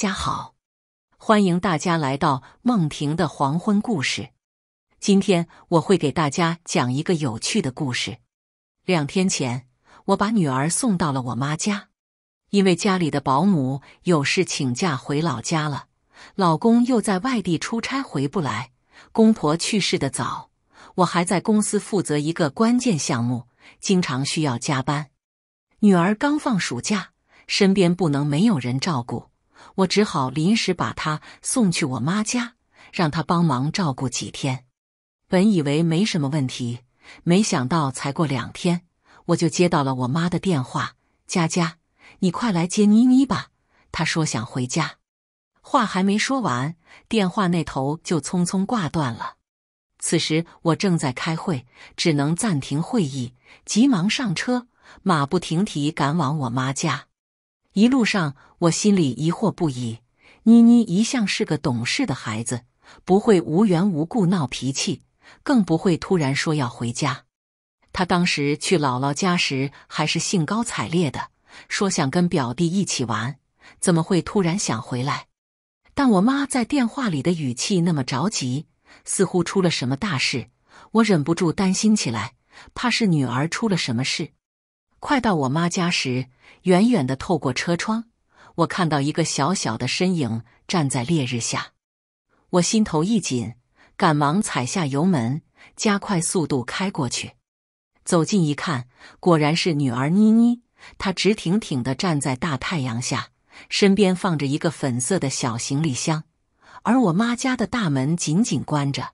家好，欢迎大家来到梦婷的黄昏故事。今天我会给大家讲一个有趣的故事。两天前，我把女儿送到了我妈家，因为家里的保姆有事请假回老家了，老公又在外地出差回不来，公婆去世的早，我还在公司负责一个关键项目，经常需要加班。女儿刚放暑假，身边不能没有人照顾。我只好临时把她送去我妈家，让她帮忙照顾几天。本以为没什么问题，没想到才过两天，我就接到了我妈的电话：“佳佳，你快来接妮妮吧，她说想回家。”话还没说完，电话那头就匆匆挂断了。此时我正在开会，只能暂停会议，急忙上车，马不停蹄赶往我妈家。一路上，我心里疑惑不已。妮妮一向是个懂事的孩子，不会无缘无故闹脾气，更不会突然说要回家。她当时去姥姥家时还是兴高采烈的，说想跟表弟一起玩，怎么会突然想回来？但我妈在电话里的语气那么着急，似乎出了什么大事，我忍不住担心起来，怕是女儿出了什么事。快到我妈家时，远远的透过车窗，我看到一个小小的身影站在烈日下，我心头一紧，赶忙踩下油门，加快速度开过去。走近一看，果然是女儿妮妮，她直挺挺的站在大太阳下，身边放着一个粉色的小行李箱，而我妈家的大门紧紧关着。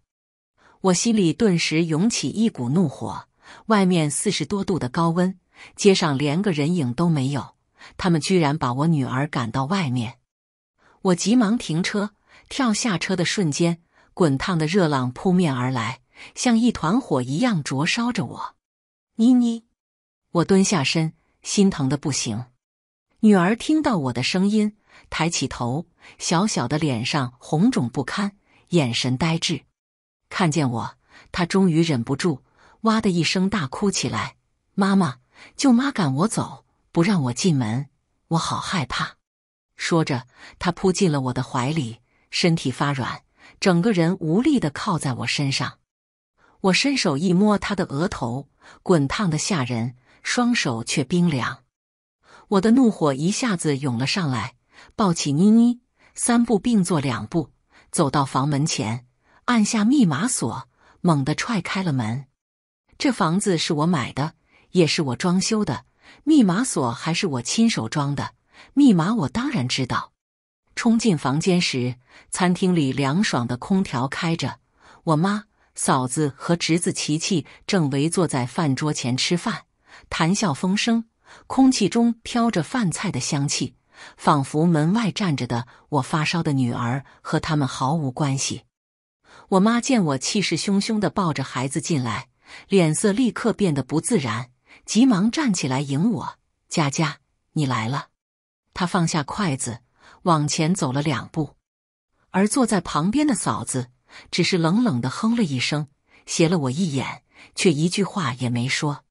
我心里顿时涌起一股怒火，外面四十多度的高温。街上连个人影都没有，他们居然把我女儿赶到外面。我急忙停车，跳下车的瞬间，滚烫的热浪扑面而来，像一团火一样灼烧着我。妮妮，我蹲下身，心疼的不行。女儿听到我的声音，抬起头，小小的脸上红肿不堪，眼神呆滞。看见我，她终于忍不住，哇的一声大哭起来，妈妈。舅妈赶我走，不让我进门，我好害怕。说着，她扑进了我的怀里，身体发软，整个人无力的靠在我身上。我伸手一摸她的额头，滚烫的吓人，双手却冰凉。我的怒火一下子涌了上来，抱起妮妮，三步并作两步走到房门前，按下密码锁，猛地踹开了门。这房子是我买的。也是我装修的，密码锁还是我亲手装的，密码我当然知道。冲进房间时，餐厅里凉爽的空调开着，我妈、嫂子和侄子琪琪正围坐在饭桌前吃饭，谈笑风生，空气中飘着饭菜的香气，仿佛门外站着的我发烧的女儿和他们毫无关系。我妈见我气势汹汹地抱着孩子进来，脸色立刻变得不自然。急忙站起来迎我，佳佳，你来了。他放下筷子，往前走了两步，而坐在旁边的嫂子只是冷冷的哼了一声，斜了我一眼，却一句话也没说。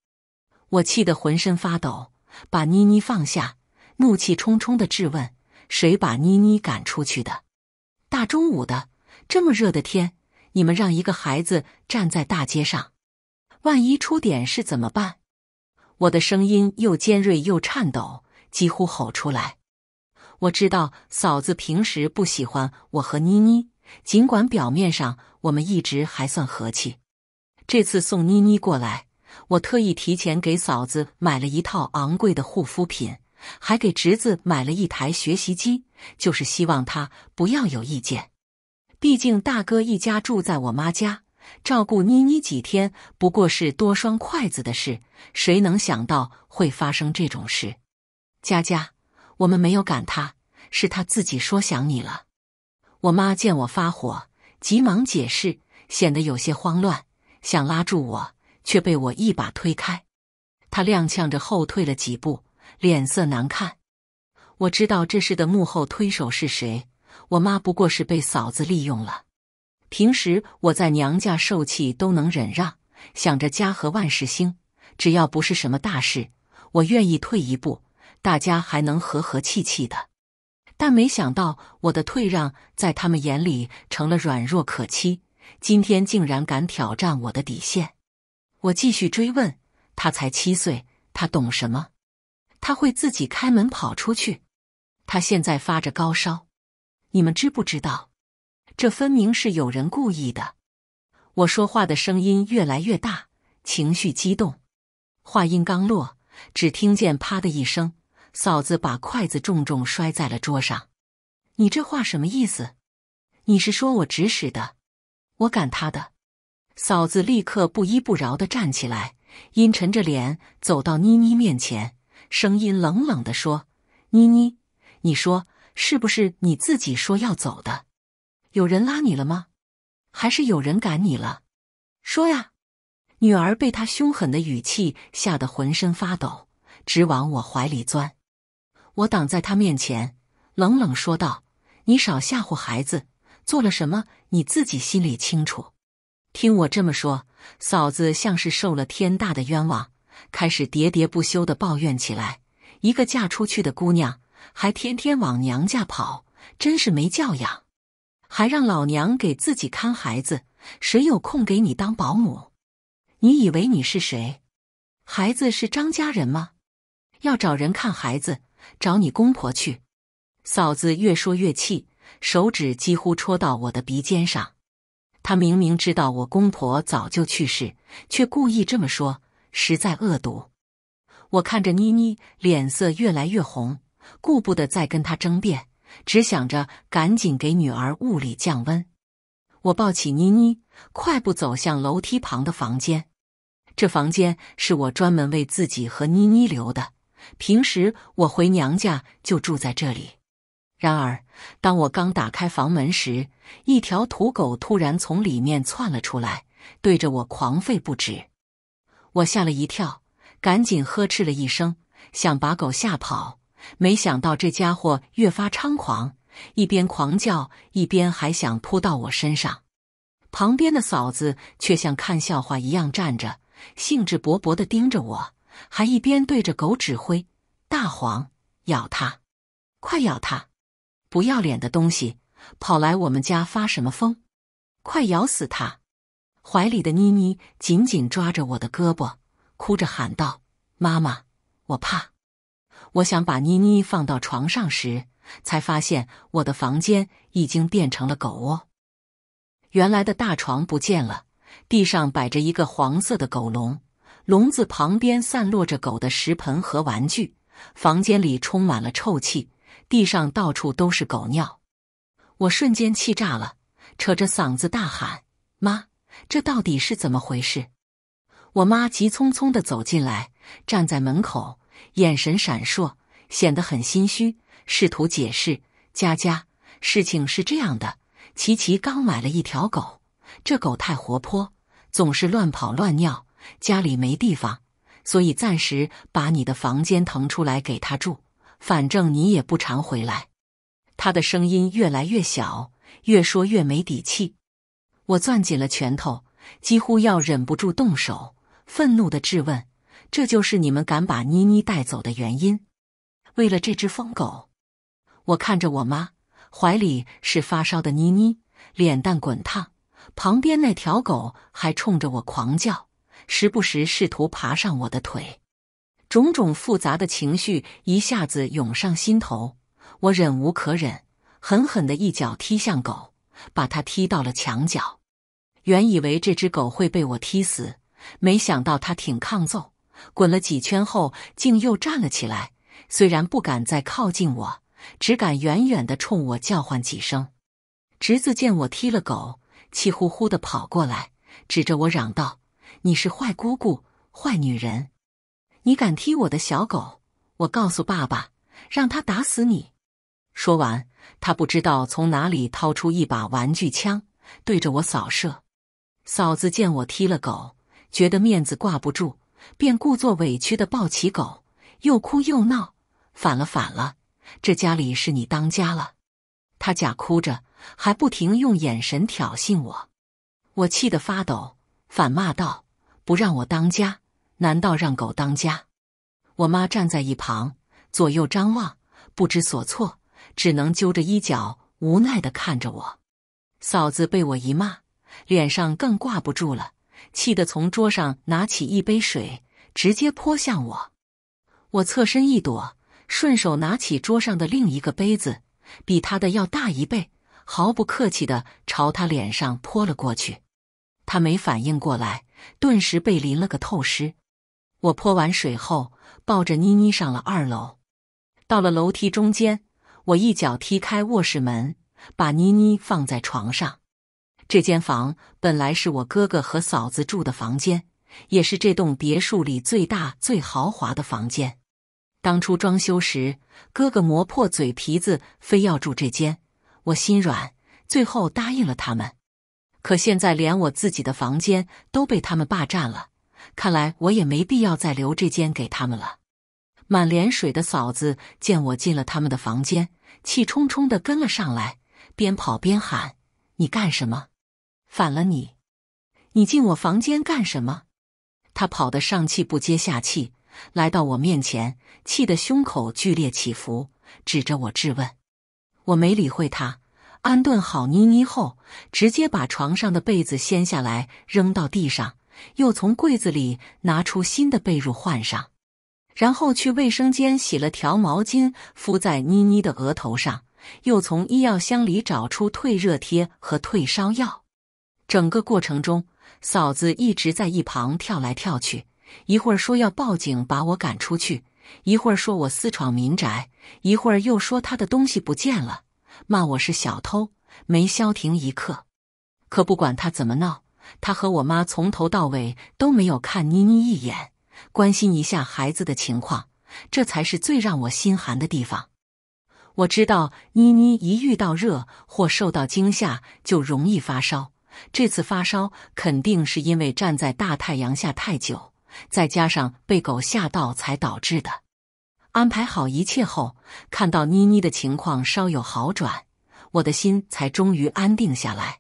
我气得浑身发抖，把妮妮放下，怒气冲冲的质问：“谁把妮妮赶出去的？大中午的，这么热的天，你们让一个孩子站在大街上，万一出点事怎么办？”我的声音又尖锐又颤抖，几乎吼出来。我知道嫂子平时不喜欢我和妮妮，尽管表面上我们一直还算和气。这次送妮妮过来，我特意提前给嫂子买了一套昂贵的护肤品，还给侄子买了一台学习机，就是希望他不要有意见。毕竟大哥一家住在我妈家。照顾妮妮几天不过是多双筷子的事，谁能想到会发生这种事？佳佳，我们没有赶他，是他自己说想你了。我妈见我发火，急忙解释，显得有些慌乱，想拉住我，却被我一把推开。她踉跄着后退了几步，脸色难看。我知道这事的幕后推手是谁，我妈不过是被嫂子利用了。平时我在娘家受气都能忍让，想着家和万事兴，只要不是什么大事，我愿意退一步，大家还能和和气气的。但没想到我的退让在他们眼里成了软弱可欺，今天竟然敢挑战我的底线。我继续追问：“他才七岁，他懂什么？他会自己开门跑出去？他现在发着高烧，你们知不知道？”这分明是有人故意的！我说话的声音越来越大，情绪激动。话音刚落，只听见“啪”的一声，嫂子把筷子重重摔在了桌上。你这话什么意思？你是说我指使的？我赶他的？嫂子立刻不依不饶的站起来，阴沉着脸走到妮妮面前，声音冷冷的说：“妮妮，你说是不是你自己说要走的？”有人拉你了吗？还是有人赶你了？说呀！女儿被他凶狠的语气吓得浑身发抖，直往我怀里钻。我挡在他面前，冷冷说道：“你少吓唬孩子，做了什么你自己心里清楚。”听我这么说，嫂子像是受了天大的冤枉，开始喋喋不休的抱怨起来：“一个嫁出去的姑娘，还天天往娘家跑，真是没教养！”还让老娘给自己看孩子？谁有空给你当保姆？你以为你是谁？孩子是张家人吗？要找人看孩子，找你公婆去。嫂子越说越气，手指几乎戳到我的鼻尖上。他明明知道我公婆早就去世，却故意这么说，实在恶毒。我看着妮妮脸色越来越红，顾不得再跟她争辩。只想着赶紧给女儿物理降温，我抱起妮妮，快步走向楼梯旁的房间。这房间是我专门为自己和妮妮留的，平时我回娘家就住在这里。然而，当我刚打开房门时，一条土狗突然从里面窜了出来，对着我狂吠不止。我吓了一跳，赶紧呵斥了一声，想把狗吓跑。没想到这家伙越发猖狂，一边狂叫，一边还想扑到我身上。旁边的嫂子却像看笑话一样站着，兴致勃勃地盯着我，还一边对着狗指挥：“大黄，咬它，快咬它！不要脸的东西，跑来我们家发什么疯？快咬死它！”怀里的妮妮紧紧抓着我的胳膊，哭着喊道：“妈妈，我怕。”我想把妮妮放到床上时，才发现我的房间已经变成了狗窝。原来的大床不见了，地上摆着一个黄色的狗笼，笼子旁边散落着狗的食盆和玩具。房间里充满了臭气，地上到处都是狗尿。我瞬间气炸了，扯着嗓子大喊：“妈，这到底是怎么回事？”我妈急匆匆的走进来，站在门口。眼神闪烁，显得很心虚，试图解释：“佳佳，事情是这样的，琪琪刚买了一条狗，这狗太活泼，总是乱跑乱尿，家里没地方，所以暂时把你的房间腾出来给他住，反正你也不常回来。”他的声音越来越小，越说越没底气。我攥紧了拳头，几乎要忍不住动手，愤怒地质问。这就是你们敢把妮妮带走的原因。为了这只疯狗，我看着我妈怀里是发烧的妮妮，脸蛋滚烫，旁边那条狗还冲着我狂叫，时不时试图爬上我的腿。种种复杂的情绪一下子涌上心头，我忍无可忍，狠狠的一脚踢向狗，把它踢到了墙角。原以为这只狗会被我踢死，没想到它挺抗揍。滚了几圈后，竟又站了起来。虽然不敢再靠近我，只敢远远的冲我叫唤几声。侄子见我踢了狗，气呼呼的跑过来，指着我嚷道：“你是坏姑姑，坏女人！你敢踢我的小狗，我告诉爸爸，让他打死你！”说完，他不知道从哪里掏出一把玩具枪，对着我扫射。嫂子见我踢了狗，觉得面子挂不住。便故作委屈的抱起狗，又哭又闹：“反了，反了！这家里是你当家了。”他假哭着，还不停用眼神挑衅我。我气得发抖，反骂道：“不让我当家，难道让狗当家？”我妈站在一旁，左右张望，不知所措，只能揪着衣角，无奈的看着我。嫂子被我一骂，脸上更挂不住了。气得从桌上拿起一杯水，直接泼向我。我侧身一躲，顺手拿起桌上的另一个杯子，比他的要大一倍，毫不客气地朝他脸上泼了过去。他没反应过来，顿时被淋了个透湿。我泼完水后，抱着妮妮上了二楼。到了楼梯中间，我一脚踢开卧室门，把妮妮放在床上。这间房本来是我哥哥和嫂子住的房间，也是这栋别墅里最大、最豪华的房间。当初装修时，哥哥磨破嘴皮子，非要住这间，我心软，最后答应了他们。可现在连我自己的房间都被他们霸占了，看来我也没必要再留这间给他们了。满脸水的嫂子见我进了他们的房间，气冲冲的跟了上来，边跑边喊：“你干什么？”反了你！你进我房间干什么？他跑得上气不接下气，来到我面前，气得胸口剧烈起伏，指着我质问。我没理会他，安顿好妮妮后，直接把床上的被子掀下来扔到地上，又从柜子里拿出新的被褥换上，然后去卫生间洗了条毛巾，敷在妮妮的额头上，又从医药箱里找出退热贴和退烧药。整个过程中，嫂子一直在一旁跳来跳去，一会儿说要报警把我赶出去，一会儿说我私闯民宅，一会儿又说她的东西不见了，骂我是小偷，没消停一刻。可不管他怎么闹，他和我妈从头到尾都没有看妮妮一眼，关心一下孩子的情况，这才是最让我心寒的地方。我知道妮妮一遇到热或受到惊吓就容易发烧。这次发烧肯定是因为站在大太阳下太久，再加上被狗吓到才导致的。安排好一切后，看到妮妮的情况稍有好转，我的心才终于安定下来。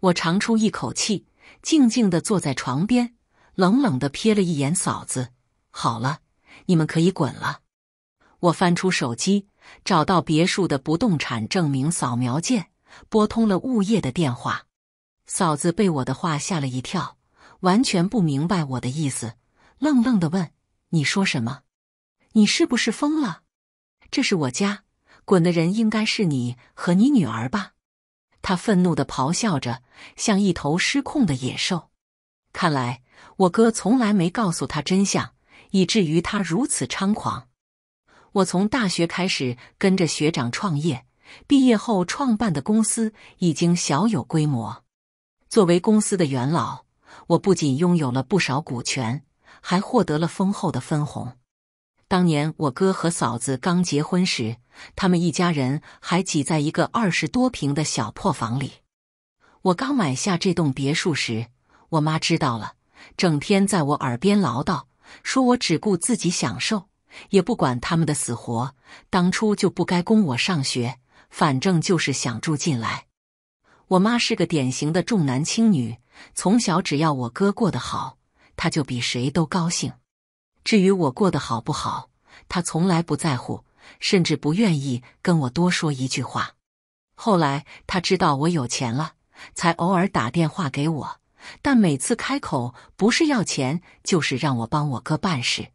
我长出一口气，静静的坐在床边，冷冷的瞥了一眼嫂子。好了，你们可以滚了。我翻出手机，找到别墅的不动产证明扫描件，拨通了物业的电话。嫂子被我的话吓了一跳，完全不明白我的意思，愣愣的问：“你说什么？你是不是疯了？这是我家，滚的人应该是你和你女儿吧？”他愤怒的咆哮着，像一头失控的野兽。看来我哥从来没告诉他真相，以至于他如此猖狂。我从大学开始跟着学长创业，毕业后创办的公司已经小有规模。作为公司的元老，我不仅拥有了不少股权，还获得了丰厚的分红。当年我哥和嫂子刚结婚时，他们一家人还挤在一个二十多平的小破房里。我刚买下这栋别墅时，我妈知道了，整天在我耳边唠叨，说我只顾自己享受，也不管他们的死活。当初就不该供我上学，反正就是想住进来。我妈是个典型的重男轻女，从小只要我哥过得好，她就比谁都高兴。至于我过得好不好，她从来不在乎，甚至不愿意跟我多说一句话。后来她知道我有钱了，才偶尔打电话给我，但每次开口不是要钱，就是让我帮我哥办事。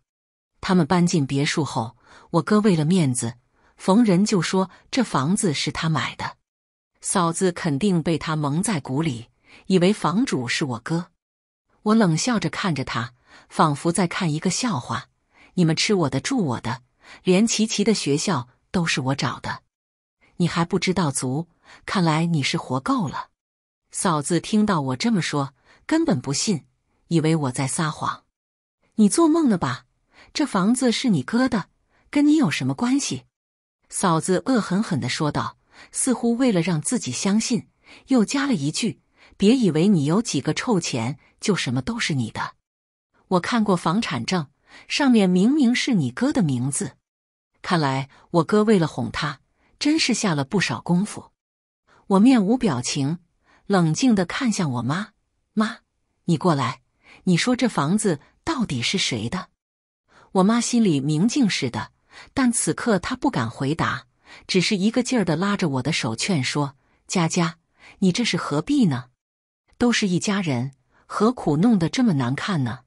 他们搬进别墅后，我哥为了面子，逢人就说这房子是他买的。嫂子肯定被他蒙在鼓里，以为房主是我哥。我冷笑着看着他，仿佛在看一个笑话。你们吃我的，住我的，连琪琪的学校都是我找的，你还不知道足？看来你是活够了。嫂子听到我这么说，根本不信，以为我在撒谎。你做梦了吧？这房子是你哥的，跟你有什么关系？嫂子恶狠狠地说道。似乎为了让自己相信，又加了一句：“别以为你有几个臭钱就什么都是你的。”我看过房产证，上面明明是你哥的名字。看来我哥为了哄她，真是下了不少功夫。我面无表情，冷静的看向我妈妈：“你过来，你说这房子到底是谁的？”我妈心里明镜似的，但此刻她不敢回答。只是一个劲儿的拉着我的手劝说：“佳佳，你这是何必呢？都是一家人，何苦弄得这么难看呢？”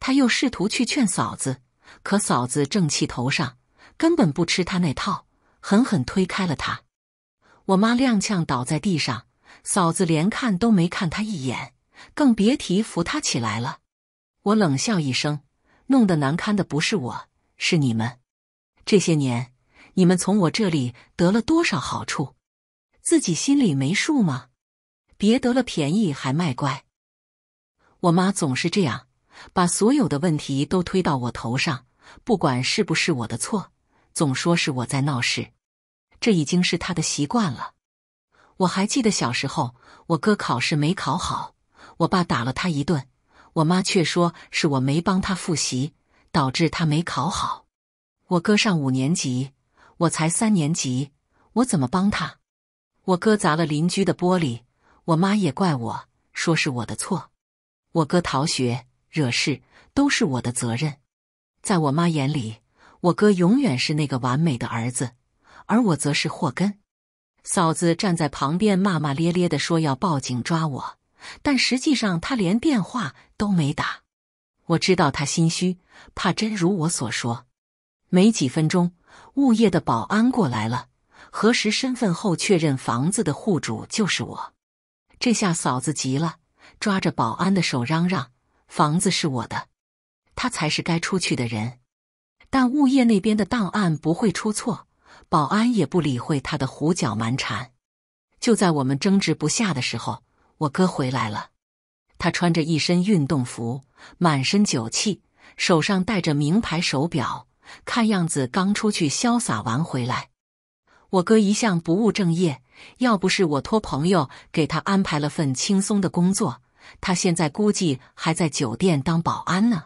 他又试图去劝嫂子，可嫂子正气头上，根本不吃他那套，狠狠推开了他。我妈踉跄倒在地上，嫂子连看都没看他一眼，更别提扶他起来了。我冷笑一声：“弄得难堪的不是我，是你们。这些年。”你们从我这里得了多少好处？自己心里没数吗？别得了便宜还卖乖！我妈总是这样，把所有的问题都推到我头上，不管是不是我的错，总说是我在闹事。这已经是她的习惯了。我还记得小时候，我哥考试没考好，我爸打了他一顿，我妈却说是我没帮他复习，导致他没考好。我哥上五年级。我才三年级，我怎么帮他？我哥砸了邻居的玻璃，我妈也怪我，说是我的错。我哥逃学、惹事，都是我的责任。在我妈眼里，我哥永远是那个完美的儿子，而我则是祸根。嫂子站在旁边骂骂咧咧的说要报警抓我，但实际上她连电话都没打。我知道她心虚，怕真如我所说。没几分钟。物业的保安过来了，核实身份后确认房子的户主就是我。这下嫂子急了，抓着保安的手嚷嚷：“房子是我的，他才是该出去的人。”但物业那边的档案不会出错，保安也不理会他的胡搅蛮缠。就在我们争执不下的时候，我哥回来了。他穿着一身运动服，满身酒气，手上戴着名牌手表。看样子刚出去潇洒完回来。我哥一向不务正业，要不是我托朋友给他安排了份轻松的工作，他现在估计还在酒店当保安呢。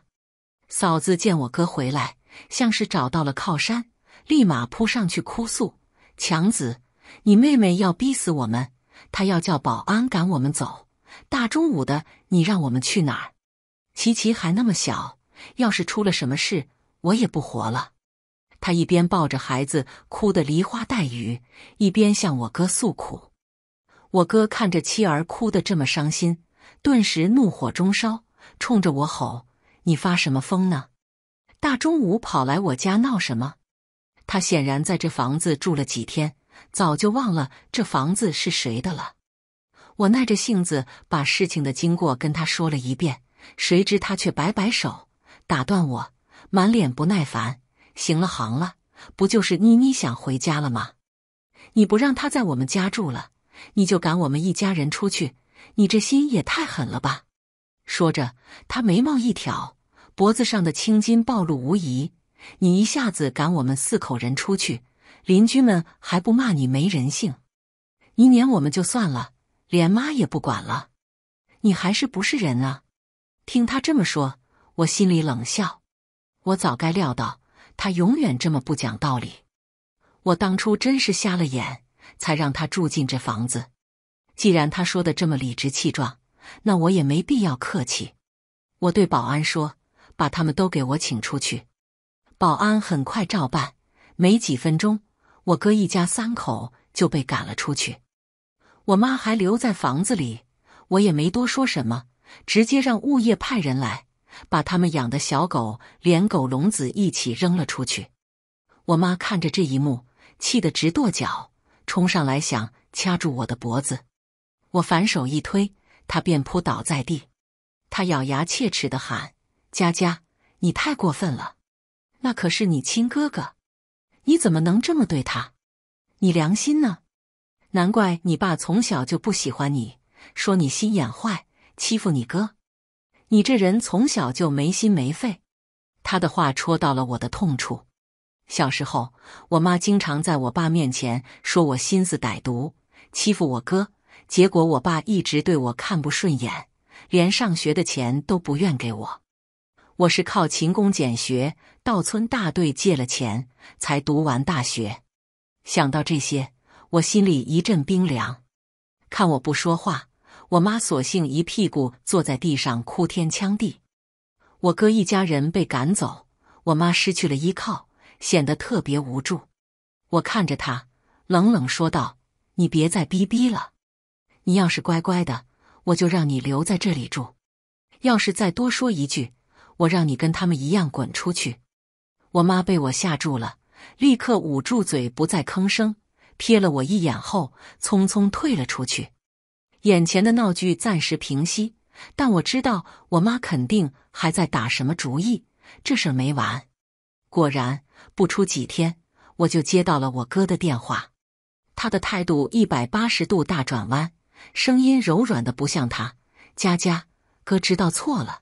嫂子见我哥回来，像是找到了靠山，立马扑上去哭诉：“强子，你妹妹要逼死我们，她要叫保安赶我们走。大中午的，你让我们去哪儿？琪琪还那么小，要是出了什么事……”我也不活了。他一边抱着孩子哭得梨花带雨，一边向我哥诉苦。我哥看着妻儿哭得这么伤心，顿时怒火中烧，冲着我吼：“你发什么疯呢？大中午跑来我家闹什么？”他显然在这房子住了几天，早就忘了这房子是谁的了。我耐着性子把事情的经过跟他说了一遍，谁知他却摆摆手，打断我。满脸不耐烦，行了行了，不就是妮妮想回家了吗？你不让她在我们家住了，你就赶我们一家人出去，你这心也太狠了吧！说着，他眉毛一挑，脖子上的青筋暴露无遗。你一下子赶我们四口人出去，邻居们还不骂你没人性？你撵我们就算了，连妈也不管了，你还是不是人啊？听他这么说，我心里冷笑。我早该料到他永远这么不讲道理，我当初真是瞎了眼，才让他住进这房子。既然他说的这么理直气壮，那我也没必要客气。我对保安说：“把他们都给我请出去。”保安很快照办，没几分钟，我哥一家三口就被赶了出去。我妈还留在房子里，我也没多说什么，直接让物业派人来。把他们养的小狗连狗笼子一起扔了出去。我妈看着这一幕，气得直跺脚，冲上来想掐住我的脖子。我反手一推，她便扑倒在地。她咬牙切齿地喊：“佳佳，你太过分了！那可是你亲哥哥，你怎么能这么对他？你良心呢？难怪你爸从小就不喜欢你，说你心眼坏，欺负你哥。”你这人从小就没心没肺，他的话戳到了我的痛处。小时候，我妈经常在我爸面前说我心思歹毒，欺负我哥，结果我爸一直对我看不顺眼，连上学的钱都不愿给我。我是靠勤工俭学到村大队借了钱才读完大学。想到这些，我心里一阵冰凉。看我不说话。我妈索性一屁股坐在地上，哭天抢地。我哥一家人被赶走，我妈失去了依靠，显得特别无助。我看着她，冷冷说道：“你别再逼逼了。你要是乖乖的，我就让你留在这里住；要是再多说一句，我让你跟他们一样滚出去。”我妈被我吓住了，立刻捂住嘴，不再吭声，瞥了我一眼后，匆匆退了出去。眼前的闹剧暂时平息，但我知道我妈肯定还在打什么主意，这事没完。果然，不出几天，我就接到了我哥的电话，他的态度一百八十度大转弯，声音柔软的不像他。佳佳，哥知道错了，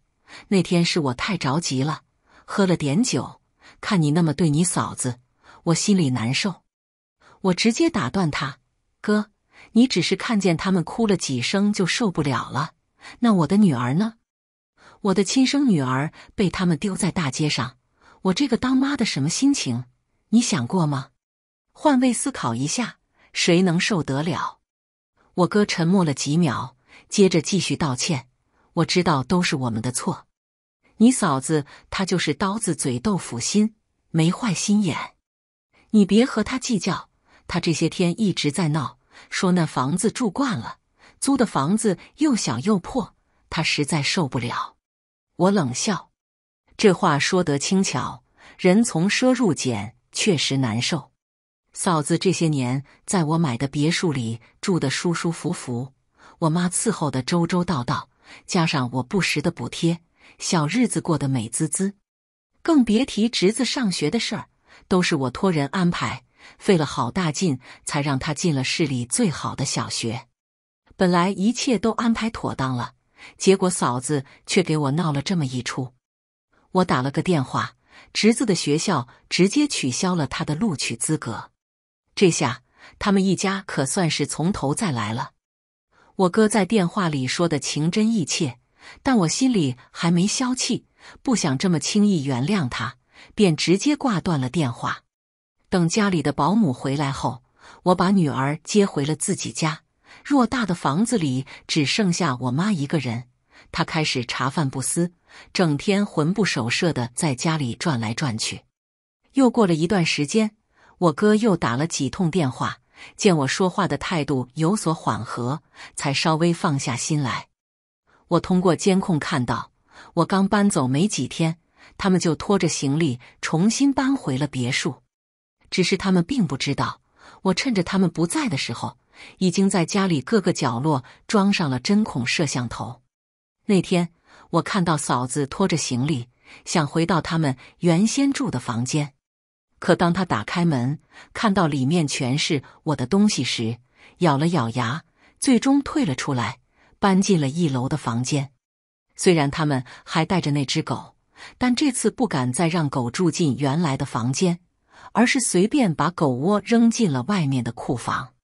那天是我太着急了，喝了点酒，看你那么对你嫂子，我心里难受。我直接打断他，哥。你只是看见他们哭了几声就受不了了，那我的女儿呢？我的亲生女儿被他们丢在大街上，我这个当妈的什么心情？你想过吗？换位思考一下，谁能受得了？我哥沉默了几秒，接着继续道歉。我知道都是我们的错。你嫂子她就是刀子嘴豆腐心，没坏心眼。你别和他计较，他这些天一直在闹。说那房子住惯了，租的房子又小又破，他实在受不了。我冷笑，这话说得轻巧，人从奢入俭确实难受。嫂子这些年在我买的别墅里住得舒舒服服，我妈伺候得周周到到，加上我不时的补贴，小日子过得美滋滋。更别提侄子上学的事儿，都是我托人安排。费了好大劲，才让他进了市里最好的小学。本来一切都安排妥当了，结果嫂子却给我闹了这么一出。我打了个电话，侄子的学校直接取消了他的录取资格。这下他们一家可算是从头再来了。我哥在电话里说的情真意切，但我心里还没消气，不想这么轻易原谅他，便直接挂断了电话。等家里的保姆回来后，我把女儿接回了自己家。偌大的房子里只剩下我妈一个人，她开始茶饭不思，整天魂不守舍的在家里转来转去。又过了一段时间，我哥又打了几通电话，见我说话的态度有所缓和，才稍微放下心来。我通过监控看到，我刚搬走没几天，他们就拖着行李重新搬回了别墅。只是他们并不知道，我趁着他们不在的时候，已经在家里各个角落装上了针孔摄像头。那天，我看到嫂子拖着行李想回到他们原先住的房间，可当他打开门，看到里面全是我的东西时，咬了咬牙，最终退了出来，搬进了一楼的房间。虽然他们还带着那只狗，但这次不敢再让狗住进原来的房间。而是随便把狗窝扔进了外面的库房。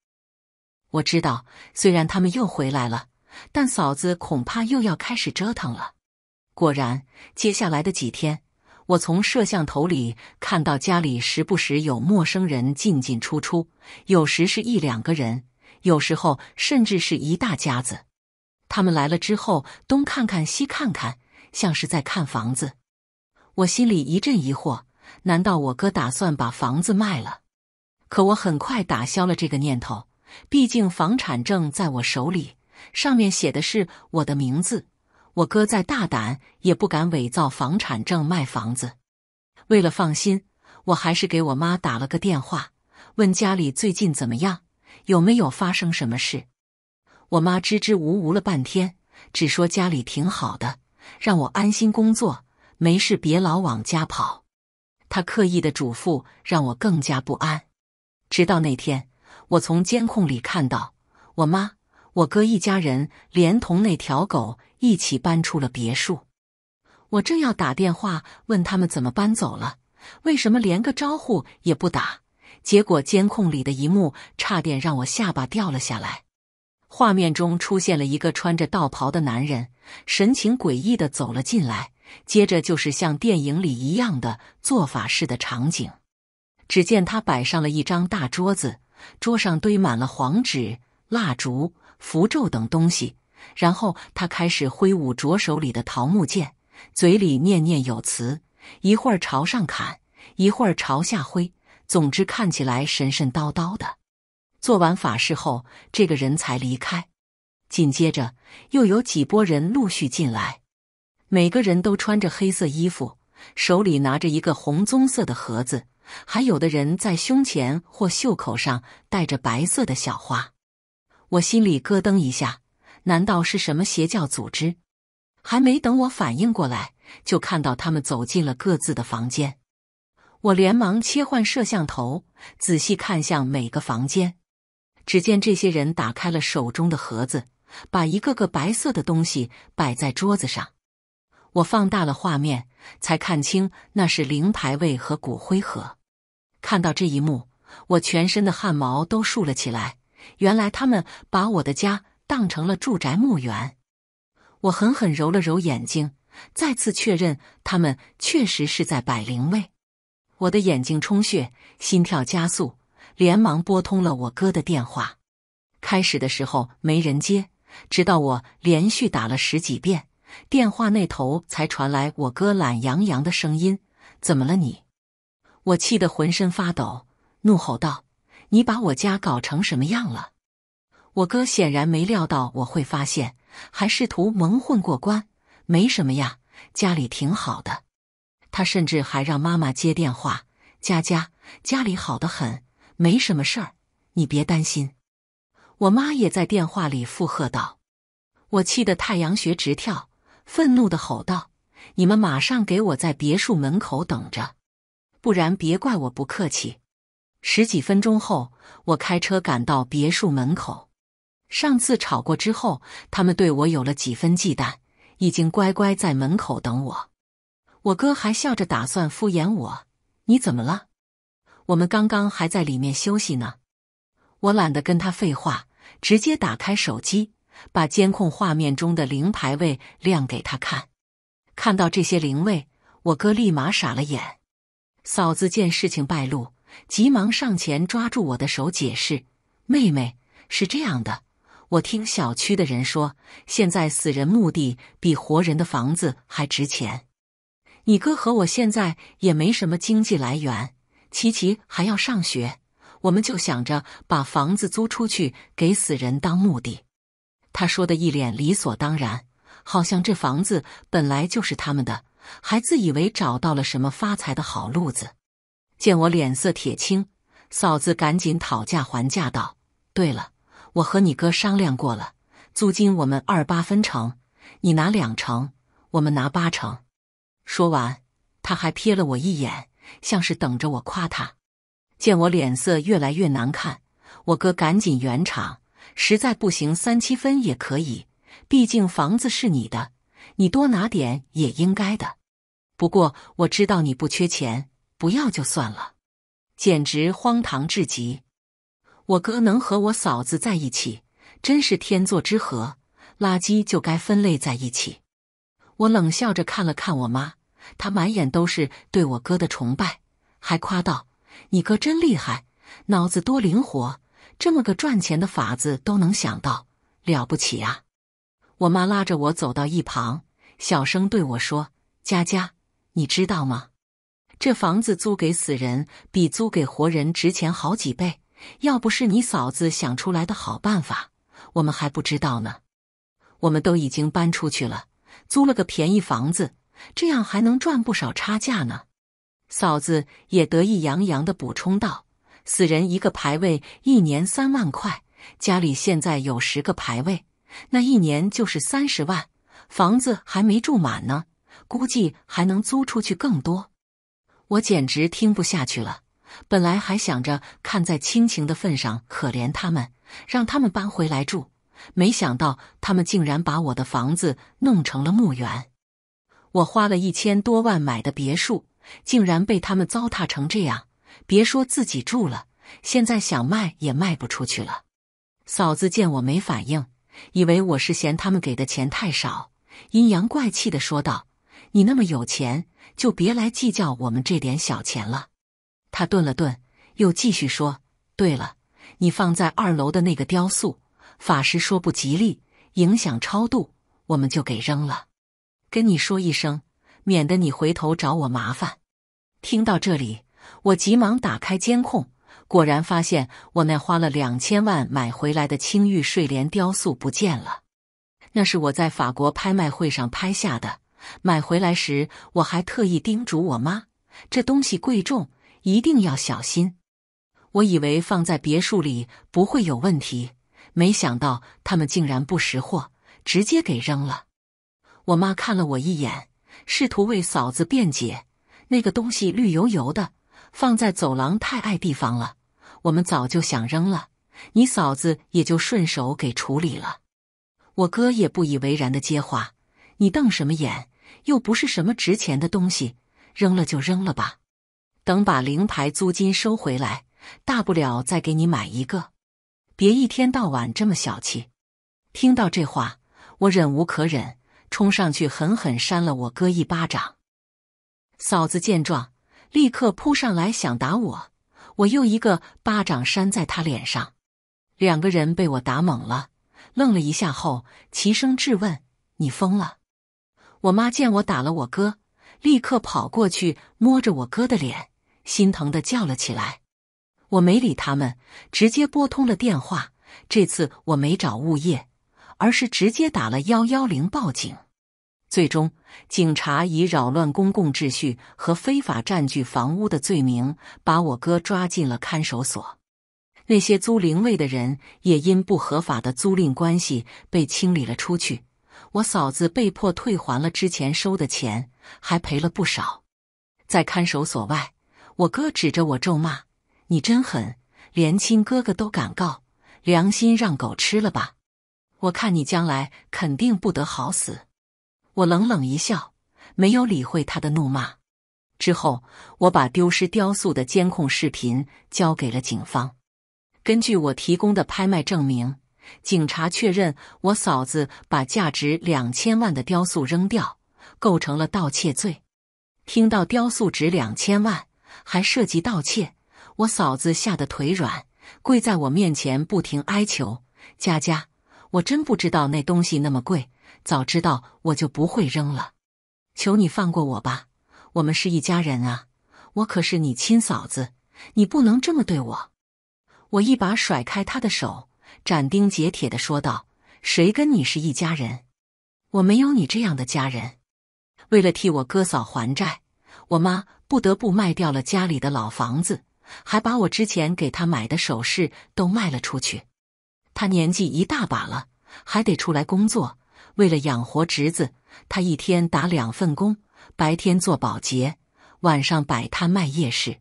我知道，虽然他们又回来了，但嫂子恐怕又要开始折腾了。果然，接下来的几天，我从摄像头里看到家里时不时有陌生人进进出出，有时是一两个人，有时候甚至是一大家子。他们来了之后，东看看，西看看，像是在看房子。我心里一阵疑惑。难道我哥打算把房子卖了？可我很快打消了这个念头，毕竟房产证在我手里，上面写的是我的名字。我哥再大胆也不敢伪造房产证卖房子。为了放心，我还是给我妈打了个电话，问家里最近怎么样，有没有发生什么事。我妈支支吾吾了半天，只说家里挺好的，让我安心工作，没事别老往家跑。他刻意的嘱咐让我更加不安。直到那天，我从监控里看到我妈、我哥一家人连同那条狗一起搬出了别墅。我正要打电话问他们怎么搬走了，为什么连个招呼也不打，结果监控里的一幕差点让我下巴掉了下来。画面中出现了一个穿着道袍的男人，神情诡异的走了进来。接着就是像电影里一样的做法式的场景。只见他摆上了一张大桌子，桌上堆满了黄纸、蜡烛、符咒等东西。然后他开始挥舞着手里的桃木剑，嘴里念念有词，一会儿朝上砍，一会儿朝下挥，总之看起来神神叨叨的。做完法事后，这个人才离开。紧接着又有几拨人陆续进来。每个人都穿着黑色衣服，手里拿着一个红棕色的盒子，还有的人在胸前或袖口上戴着白色的小花。我心里咯噔一下，难道是什么邪教组织？还没等我反应过来，就看到他们走进了各自的房间。我连忙切换摄像头，仔细看向每个房间。只见这些人打开了手中的盒子，把一个个白色的东西摆在桌子上。我放大了画面，才看清那是灵牌位和骨灰盒。看到这一幕，我全身的汗毛都竖了起来。原来他们把我的家当成了住宅墓园。我狠狠揉了揉眼睛，再次确认他们确实是在摆灵位。我的眼睛充血，心跳加速，连忙拨通了我哥的电话。开始的时候没人接，直到我连续打了十几遍。电话那头才传来我哥懒洋洋的声音：“怎么了你？”我气得浑身发抖，怒吼道：“你把我家搞成什么样了？”我哥显然没料到我会发现，还试图蒙混过关：“没什么呀，家里挺好的。”他甚至还让妈妈接电话：“佳佳，家里好的很，没什么事儿，你别担心。”我妈也在电话里附和道：“我气得太阳穴直跳。”愤怒的吼道：“你们马上给我在别墅门口等着，不然别怪我不客气。”十几分钟后，我开车赶到别墅门口。上次吵过之后，他们对我有了几分忌惮，已经乖乖在门口等我。我哥还笑着打算敷衍我：“你怎么了？我们刚刚还在里面休息呢。”我懒得跟他废话，直接打开手机。把监控画面中的灵牌位亮给他看，看到这些灵位，我哥立马傻了眼。嫂子见事情败露，急忙上前抓住我的手解释：“妹妹是这样的，我听小区的人说，现在死人墓地比活人的房子还值钱。你哥和我现在也没什么经济来源，琪琪还要上学，我们就想着把房子租出去给死人当墓地。”他说的一脸理所当然，好像这房子本来就是他们的，还自以为找到了什么发财的好路子。见我脸色铁青，嫂子赶紧讨价还价道：“对了，我和你哥商量过了，租金我们二八分成，你拿两成，我们拿八成。”说完，他还瞥了我一眼，像是等着我夸他。见我脸色越来越难看，我哥赶紧圆场。实在不行，三七分也可以。毕竟房子是你的，你多拿点也应该的。不过我知道你不缺钱，不要就算了。简直荒唐至极！我哥能和我嫂子在一起，真是天作之合。垃圾就该分类在一起。我冷笑着看了看我妈，她满眼都是对我哥的崇拜，还夸道：“你哥真厉害，脑子多灵活。”这么个赚钱的法子都能想到，了不起啊！我妈拉着我走到一旁，小声对我说：“佳佳，你知道吗？这房子租给死人比租给活人值钱好几倍。要不是你嫂子想出来的好办法，我们还不知道呢。我们都已经搬出去了，租了个便宜房子，这样还能赚不少差价呢。”嫂子也得意洋洋的补充道。死人一个牌位一年三万块，家里现在有十个牌位，那一年就是三十万。房子还没住满呢，估计还能租出去更多。我简直听不下去了。本来还想着看在亲情的份上，可怜他们，让他们搬回来住。没想到他们竟然把我的房子弄成了墓园。我花了一千多万买的别墅，竟然被他们糟蹋成这样。别说自己住了，现在想卖也卖不出去了。嫂子见我没反应，以为我是嫌他们给的钱太少，阴阳怪气的说道：“你那么有钱，就别来计较我们这点小钱了。”他顿了顿，又继续说：“对了，你放在二楼的那个雕塑，法师说不吉利，影响超度，我们就给扔了。跟你说一声，免得你回头找我麻烦。”听到这里。我急忙打开监控，果然发现我那花了两千万买回来的青玉睡莲雕塑不见了。那是我在法国拍卖会上拍下的，买回来时我还特意叮嘱我妈，这东西贵重，一定要小心。我以为放在别墅里不会有问题，没想到他们竟然不识货，直接给扔了。我妈看了我一眼，试图为嫂子辩解，那个东西绿油油的。放在走廊太碍地方了，我们早就想扔了。你嫂子也就顺手给处理了。我哥也不以为然的接话：“你瞪什么眼？又不是什么值钱的东西，扔了就扔了吧。等把灵牌租金收回来，大不了再给你买一个。别一天到晚这么小气。”听到这话，我忍无可忍，冲上去狠狠扇了我哥一巴掌。嫂子见状。立刻扑上来想打我，我又一个巴掌扇在他脸上，两个人被我打懵了，愣了一下后齐声质问：“你疯了！”我妈见我打了我哥，立刻跑过去摸着我哥的脸，心疼的叫了起来。我没理他们，直接拨通了电话。这次我没找物业，而是直接打了幺幺零报警。最终，警察以扰乱公共秩序和非法占据房屋的罪名，把我哥抓进了看守所。那些租灵位的人也因不合法的租赁关系被清理了出去。我嫂子被迫退还了之前收的钱，还赔了不少。在看守所外，我哥指着我咒骂：“你真狠，连亲哥哥都敢告，良心让狗吃了吧！我看你将来肯定不得好死。”我冷冷一笑，没有理会他的怒骂。之后，我把丢失雕塑的监控视频交给了警方。根据我提供的拍卖证明，警察确认我嫂子把价值两千万的雕塑扔掉，构成了盗窃罪。听到雕塑值两千万，还涉及盗窃，我嫂子吓得腿软，跪在我面前不停哀求：“佳佳，我真不知道那东西那么贵。”早知道我就不会扔了，求你放过我吧！我们是一家人啊，我可是你亲嫂子，你不能这么对我！我一把甩开他的手，斩钉截铁的说道：“谁跟你是一家人？我没有你这样的家人。为了替我哥嫂还债，我妈不得不卖掉了家里的老房子，还把我之前给她买的首饰都卖了出去。她年纪一大把了，还得出来工作。”为了养活侄子，他一天打两份工，白天做保洁，晚上摆摊卖夜市。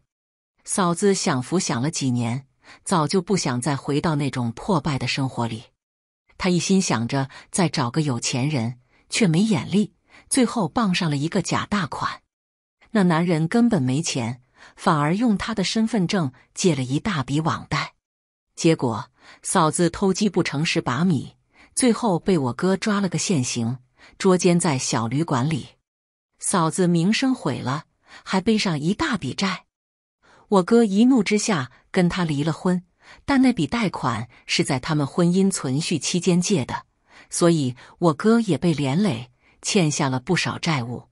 嫂子享福享了几年，早就不想再回到那种破败的生活里。他一心想着再找个有钱人，却没眼力，最后傍上了一个假大款。那男人根本没钱，反而用他的身份证借了一大笔网贷。结果，嫂子偷鸡不成蚀把米。最后被我哥抓了个现行，捉奸在小旅馆里，嫂子名声毁了，还背上一大笔债。我哥一怒之下跟他离了婚，但那笔贷款是在他们婚姻存续期间借的，所以我哥也被连累，欠下了不少债务。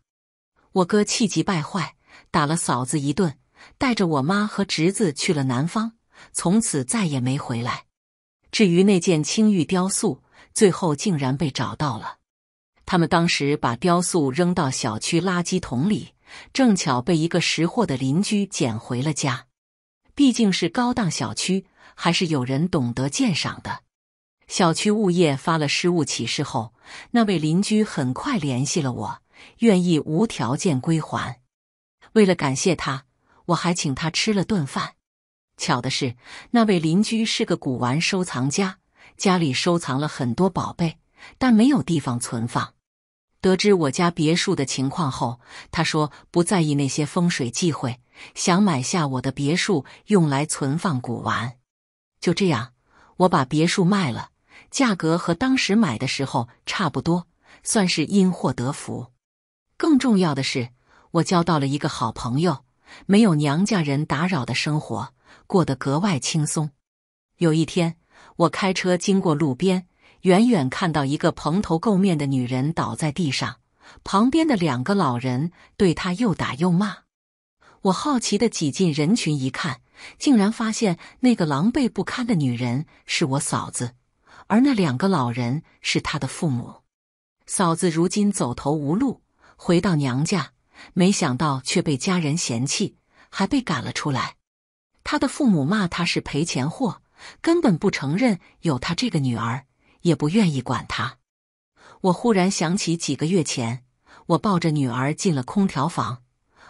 我哥气急败坏，打了嫂子一顿，带着我妈和侄子去了南方，从此再也没回来。至于那件青玉雕塑，最后竟然被找到了，他们当时把雕塑扔到小区垃圾桶里，正巧被一个识货的邻居捡回了家。毕竟是高档小区，还是有人懂得鉴赏的。小区物业发了失物启事后，那位邻居很快联系了我，愿意无条件归还。为了感谢他，我还请他吃了顿饭。巧的是，那位邻居是个古玩收藏家。家里收藏了很多宝贝，但没有地方存放。得知我家别墅的情况后，他说不在意那些风水忌讳，想买下我的别墅用来存放古玩。就这样，我把别墅卖了，价格和当时买的时候差不多，算是因祸得福。更重要的是，我交到了一个好朋友，没有娘家人打扰的生活过得格外轻松。有一天。我开车经过路边，远远看到一个蓬头垢面的女人倒在地上，旁边的两个老人对她又打又骂。我好奇的挤进人群一看，竟然发现那个狼狈不堪的女人是我嫂子，而那两个老人是她的父母。嫂子如今走投无路，回到娘家，没想到却被家人嫌弃，还被赶了出来。她的父母骂她是赔钱货。根本不承认有他这个女儿，也不愿意管他。我忽然想起几个月前，我抱着女儿进了空调房，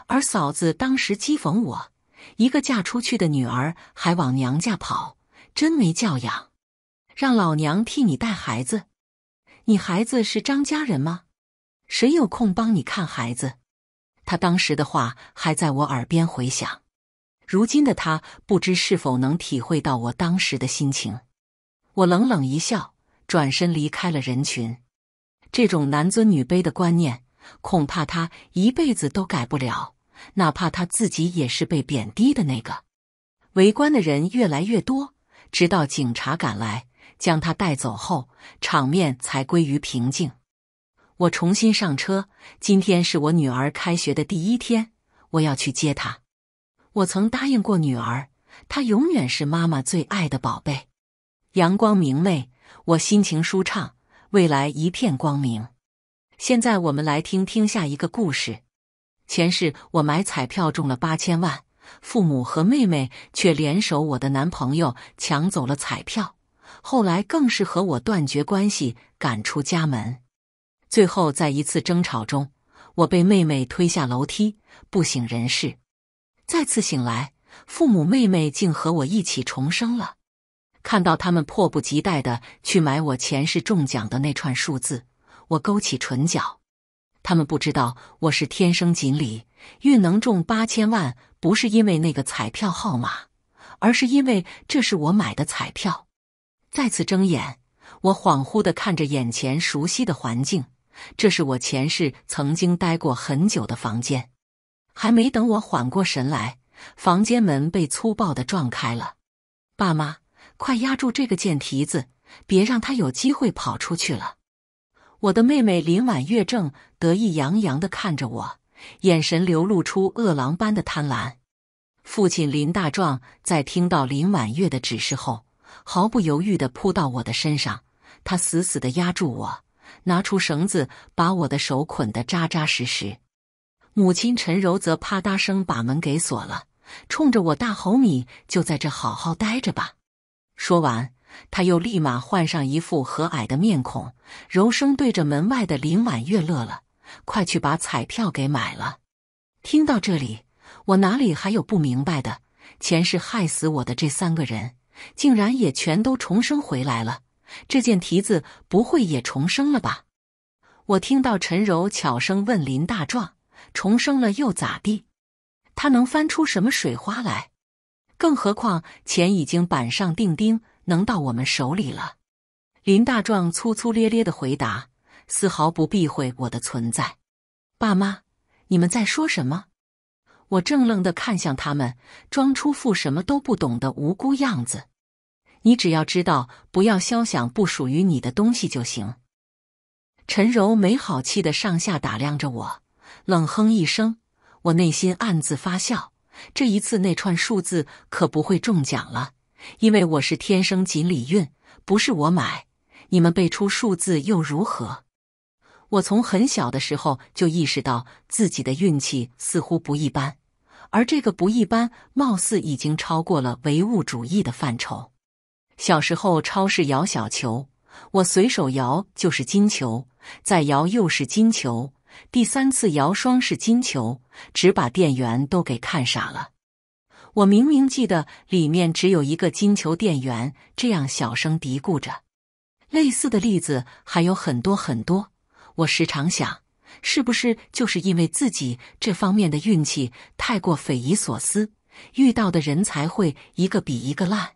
而嫂子当时讥讽我：“一个嫁出去的女儿还往娘家跑，真没教养，让老娘替你带孩子，你孩子是张家人吗？谁有空帮你看孩子？”她当时的话还在我耳边回响。如今的他不知是否能体会到我当时的心情。我冷冷一笑，转身离开了人群。这种男尊女卑的观念，恐怕他一辈子都改不了，哪怕他自己也是被贬低的那个。围观的人越来越多，直到警察赶来将他带走后，场面才归于平静。我重新上车。今天是我女儿开学的第一天，我要去接她。我曾答应过女儿，她永远是妈妈最爱的宝贝。阳光明媚，我心情舒畅，未来一片光明。现在我们来听听下一个故事。前世我买彩票中了八千万，父母和妹妹却联手我的男朋友抢走了彩票，后来更是和我断绝关系，赶出家门。最后在一次争吵中，我被妹妹推下楼梯，不省人事。再次醒来，父母、妹妹竟和我一起重生了。看到他们迫不及待的去买我前世中奖的那串数字，我勾起唇角。他们不知道我是天生锦鲤，运能中八千万不是因为那个彩票号码，而是因为这是我买的彩票。再次睁眼，我恍惚的看着眼前熟悉的环境，这是我前世曾经待过很久的房间。还没等我缓过神来，房间门被粗暴的撞开了。爸妈，快压住这个贱蹄子，别让他有机会跑出去了。我的妹妹林婉月正得意洋洋的看着我，眼神流露出饿狼般的贪婪。父亲林大壮在听到林婉月的指示后，毫不犹豫的扑到我的身上，他死死的压住我，拿出绳子把我的手捆得扎扎实实。母亲陈柔则啪嗒声把门给锁了，冲着我大吼：“你就在这好好待着吧！”说完，他又立马换上一副和蔼的面孔，柔声对着门外的林婉月乐了：“快去把彩票给买了。”听到这里，我哪里还有不明白的？前世害死我的这三个人，竟然也全都重生回来了。这件蹄子不会也重生了吧？我听到陈柔悄声问林大壮。重生了又咋地？他能翻出什么水花来？更何况钱已经板上钉钉，能到我们手里了。林大壮粗粗咧咧的回答，丝毫不避讳我的存在。爸妈，你们在说什么？我正愣的看向他们，装出副什么都不懂的无辜样子。你只要知道，不要肖想不属于你的东西就行。陈柔没好气的上下打量着我。冷哼一声，我内心暗自发笑。这一次那串数字可不会中奖了，因为我是天生锦鲤运，不是我买。你们背出数字又如何？我从很小的时候就意识到自己的运气似乎不一般，而这个不一般，貌似已经超过了唯物主义的范畴。小时候超市摇小球，我随手摇就是金球，再摇又是金球。第三次摇双是金球，只把店员都给看傻了。我明明记得里面只有一个金球，店员这样小声嘀咕着。类似的例子还有很多很多。我时常想，是不是就是因为自己这方面的运气太过匪夷所思，遇到的人才会一个比一个烂？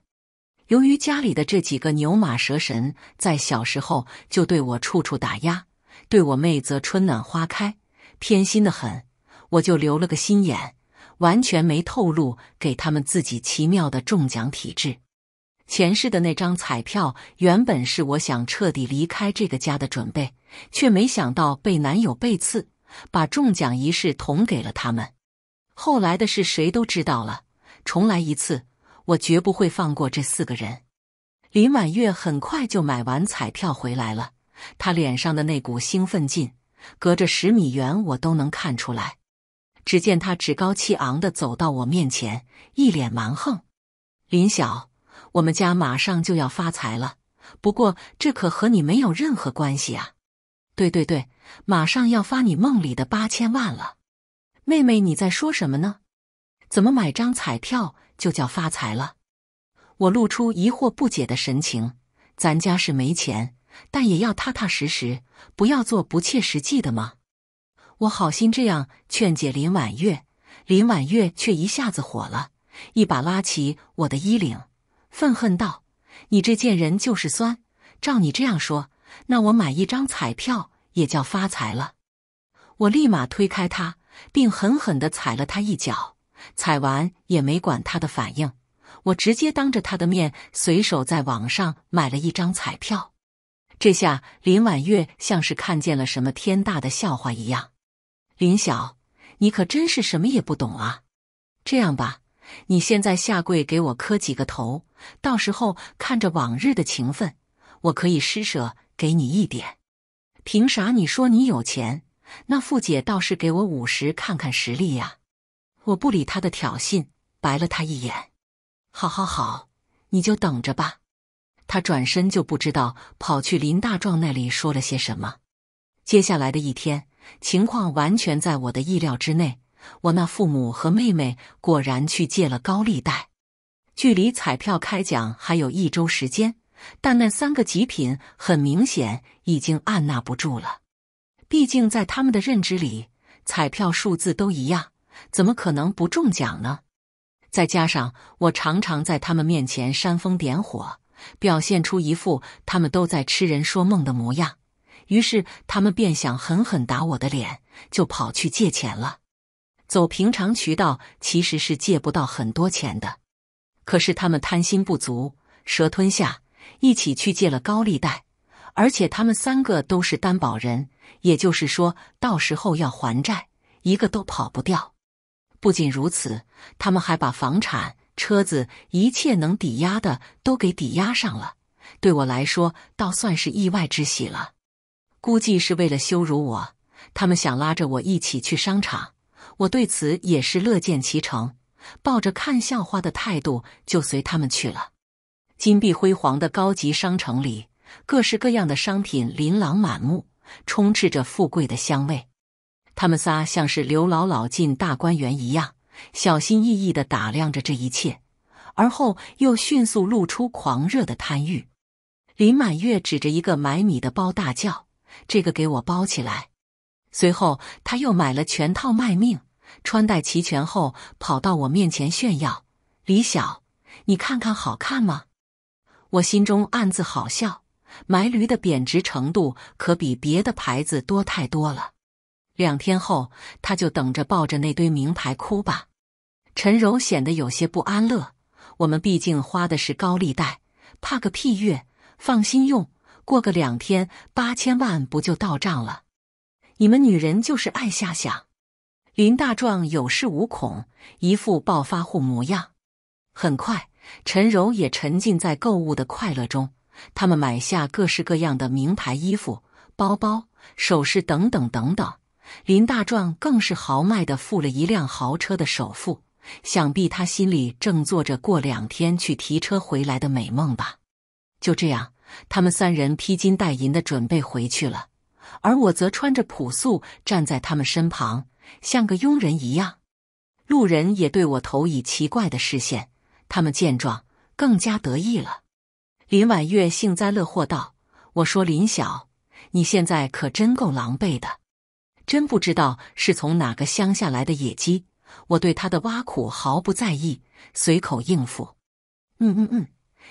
由于家里的这几个牛马蛇神在小时候就对我处处打压。对我妹则春暖花开，偏心的很，我就留了个心眼，完全没透露给他们自己奇妙的中奖体质。前世的那张彩票原本是我想彻底离开这个家的准备，却没想到被男友背刺，把中奖仪式捅给了他们。后来的事谁都知道了。重来一次，我绝不会放过这四个人。林婉月很快就买完彩票回来了。他脸上的那股兴奋劲，隔着十米远我都能看出来。只见他趾高气昂地走到我面前，一脸蛮横：“林晓，我们家马上就要发财了，不过这可和你没有任何关系啊！”“对对对，马上要发你梦里的八千万了。”“妹妹，你在说什么呢？怎么买张彩票就叫发财了？”我露出疑惑不解的神情：“咱家是没钱。”但也要踏踏实实，不要做不切实际的吗？我好心这样劝解林婉月，林婉月却一下子火了，一把拉起我的衣领，愤恨道：“你这贱人就是酸！照你这样说，那我买一张彩票也叫发财了？”我立马推开他，并狠狠地踩了他一脚。踩完也没管他的反应，我直接当着他的面随手在网上买了一张彩票。这下林婉月像是看见了什么天大的笑话一样，林晓，你可真是什么也不懂啊！这样吧，你现在下跪给我磕几个头，到时候看着往日的情分，我可以施舍给你一点。凭啥你说你有钱？那傅姐倒是给我五十看看实力呀！我不理他的挑衅，白了他一眼。好好好，你就等着吧。他转身就不知道跑去林大壮那里说了些什么。接下来的一天，情况完全在我的意料之内。我那父母和妹妹果然去借了高利贷。距离彩票开奖还有一周时间，但那三个极品很明显已经按捺不住了。毕竟在他们的认知里，彩票数字都一样，怎么可能不中奖呢？再加上我常常在他们面前煽风点火。表现出一副他们都在痴人说梦的模样，于是他们便想狠狠打我的脸，就跑去借钱了。走平常渠道其实是借不到很多钱的，可是他们贪心不足，蛇吞下，一起去借了高利贷，而且他们三个都是担保人，也就是说，到时候要还债，一个都跑不掉。不仅如此，他们还把房产。车子，一切能抵押的都给抵押上了，对我来说倒算是意外之喜了。估计是为了羞辱我，他们想拉着我一起去商场，我对此也是乐见其成，抱着看笑话的态度就随他们去了。金碧辉煌的高级商城里，各式各样的商品琳琅满目，充斥着富贵的香味。他们仨像是刘姥姥进大观园一样。小心翼翼地打量着这一切，而后又迅速露出狂热的贪欲。林满月指着一个买米的包大叫：“这个给我包起来！”随后他又买了全套卖命，穿戴齐全后跑到我面前炫耀：“李小，你看看好看吗？”我心中暗自好笑，买驴的贬值程度可比别的牌子多太多了。两天后，他就等着抱着那堆名牌哭吧。陈柔显得有些不安乐。我们毕竟花的是高利贷，怕个屁月，放心用，过个两天八千万不就到账了？你们女人就是爱瞎想。林大壮有恃无恐，一副暴发户模样。很快，陈柔也沉浸在购物的快乐中。他们买下各式各样的名牌衣服、包包、首饰等等等等。林大壮更是豪迈的付了一辆豪车的首付。想必他心里正做着过两天去提车回来的美梦吧。就这样，他们三人披金戴银的准备回去了，而我则穿着朴素站在他们身旁，像个佣人一样。路人也对我投以奇怪的视线，他们见状更加得意了。林婉月幸灾乐祸道：“我说林晓，你现在可真够狼狈的，真不知道是从哪个乡下来的野鸡。”我对他的挖苦毫不在意，随口应付。嗯嗯嗯，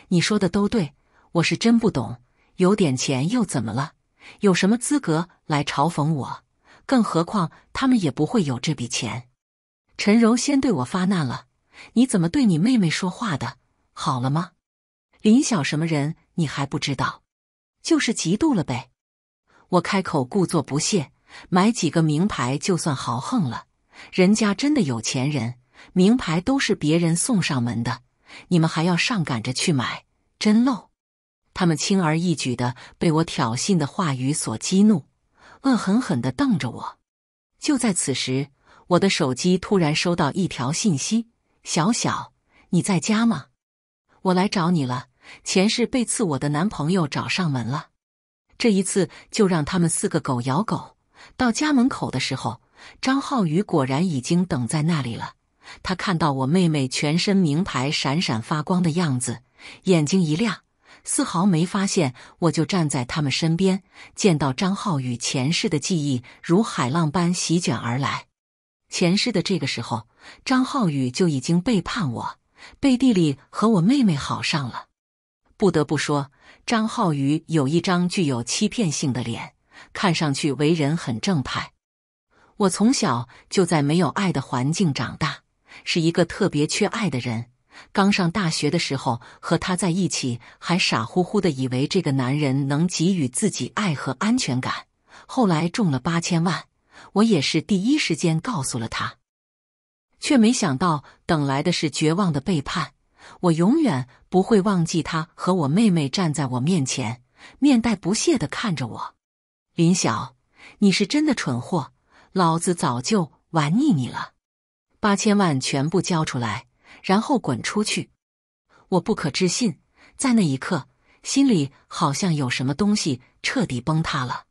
你说的都对，我是真不懂。有点钱又怎么了？有什么资格来嘲讽我？更何况他们也不会有这笔钱。陈柔先对我发难了，你怎么对你妹妹说话的？好了吗？林晓什么人你还不知道？就是嫉妒了呗。我开口故作不屑，买几个名牌就算豪横了。人家真的有钱人，名牌都是别人送上门的，你们还要上赶着去买，真露！他们轻而易举的被我挑衅的话语所激怒，恶狠狠的瞪着我。就在此时，我的手机突然收到一条信息：“小小，你在家吗？我来找你了。前世背刺我的男朋友找上门了，这一次就让他们四个狗咬狗。”到家门口的时候。张浩宇果然已经等在那里了。他看到我妹妹全身名牌闪闪发光的样子，眼睛一亮，丝毫没发现我就站在他们身边。见到张浩宇前世的记忆如海浪般席卷而来，前世的这个时候，张浩宇就已经背叛我，背地里和我妹妹好上了。不得不说，张浩宇有一张具有欺骗性的脸，看上去为人很正派。我从小就在没有爱的环境长大，是一个特别缺爱的人。刚上大学的时候和他在一起，还傻乎乎的以为这个男人能给予自己爱和安全感。后来中了八千万，我也是第一时间告诉了他，却没想到等来的是绝望的背叛。我永远不会忘记他和我妹妹站在我面前，面带不屑的看着我。林晓，你是真的蠢货。老子早就玩腻你了，八千万全部交出来，然后滚出去！我不可置信，在那一刻，心里好像有什么东西彻底崩塌了。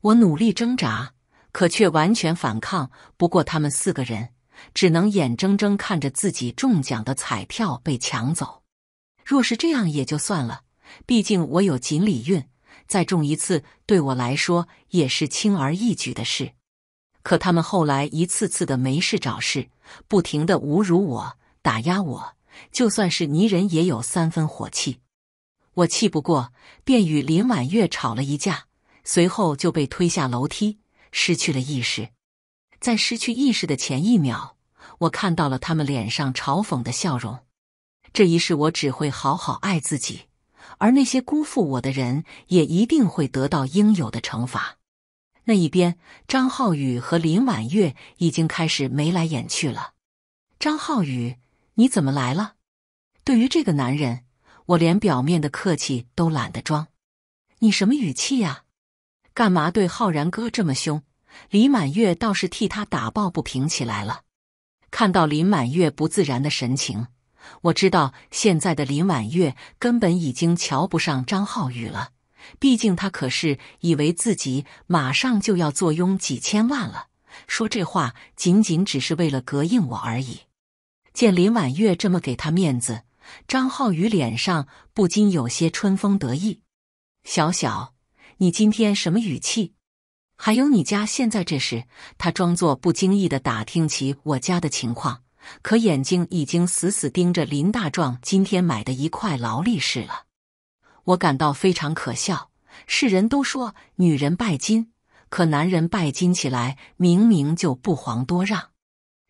我努力挣扎，可却完全反抗不过。他们四个人只能眼睁睁看着自己中奖的彩票被抢走。若是这样也就算了，毕竟我有锦鲤运，再中一次对我来说也是轻而易举的事。可他们后来一次次的没事找事，不停的侮辱我、打压我，就算是泥人也有三分火气。我气不过，便与林婉月吵了一架，随后就被推下楼梯，失去了意识。在失去意识的前一秒，我看到了他们脸上嘲讽的笑容。这一世，我只会好好爱自己，而那些辜负我的人，也一定会得到应有的惩罚。那一边，张浩宇和林婉月已经开始眉来眼去了。张浩宇，你怎么来了？对于这个男人，我连表面的客气都懒得装。你什么语气呀？干嘛对浩然哥这么凶？林婉月倒是替他打抱不平起来了。看到林婉月不自然的神情，我知道现在的林婉月根本已经瞧不上张浩宇了。毕竟他可是以为自己马上就要坐拥几千万了，说这话仅仅只是为了膈应我而已。见林婉月这么给他面子，张浩宇脸上不禁有些春风得意。小小，你今天什么语气？还有你家现在这事，他装作不经意的打听起我家的情况，可眼睛已经死死盯着林大壮今天买的一块劳力士了。我感到非常可笑，世人都说女人拜金，可男人拜金起来，明明就不遑多让。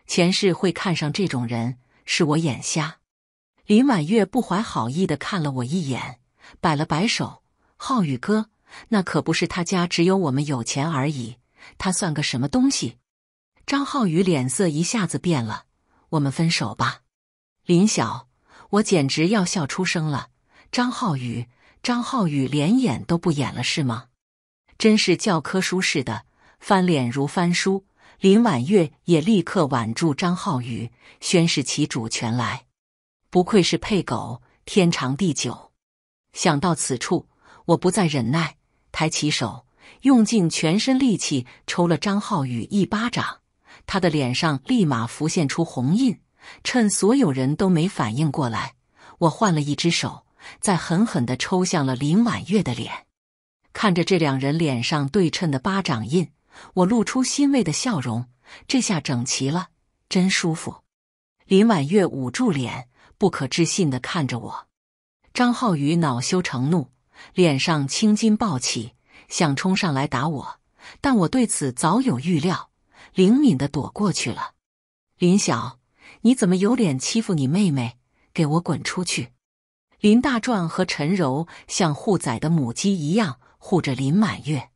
前世会看上这种人，是我眼瞎。林婉月不怀好意地看了我一眼，摆了摆手：“浩宇哥，那可不是他家只有我们有钱而已，他算个什么东西？”张浩宇脸色一下子变了：“我们分手吧。”林晓，我简直要笑出声了。张浩宇。张浩宇连演都不演了，是吗？真是教科书似的，翻脸如翻书。林婉月也立刻挽住张浩宇，宣示起主权来。不愧是配狗，天长地久。想到此处，我不再忍耐，抬起手，用尽全身力气抽了张浩宇一巴掌。他的脸上立马浮现出红印。趁所有人都没反应过来，我换了一只手。再狠狠地抽向了林婉月的脸，看着这两人脸上对称的巴掌印，我露出欣慰的笑容。这下整齐了，真舒服。林婉月捂住脸，不可置信地看着我。张浩宇恼羞成怒，脸上青筋暴起，想冲上来打我，但我对此早有预料，灵敏地躲过去了。林晓，你怎么有脸欺负你妹妹？给我滚出去！林大壮和陈柔像护崽的母鸡一样护着林满月。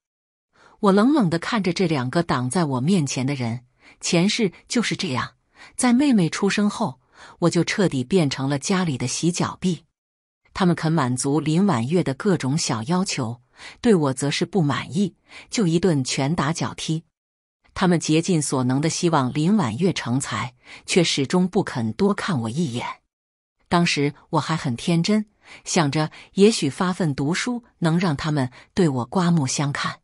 我冷冷地看着这两个挡在我面前的人。前世就是这样，在妹妹出生后，我就彻底变成了家里的洗脚婢。他们肯满足林婉月的各种小要求，对我则是不满意，就一顿拳打脚踢。他们竭尽所能的希望林婉月成才，却始终不肯多看我一眼。当时我还很天真，想着也许发奋读书能让他们对我刮目相看，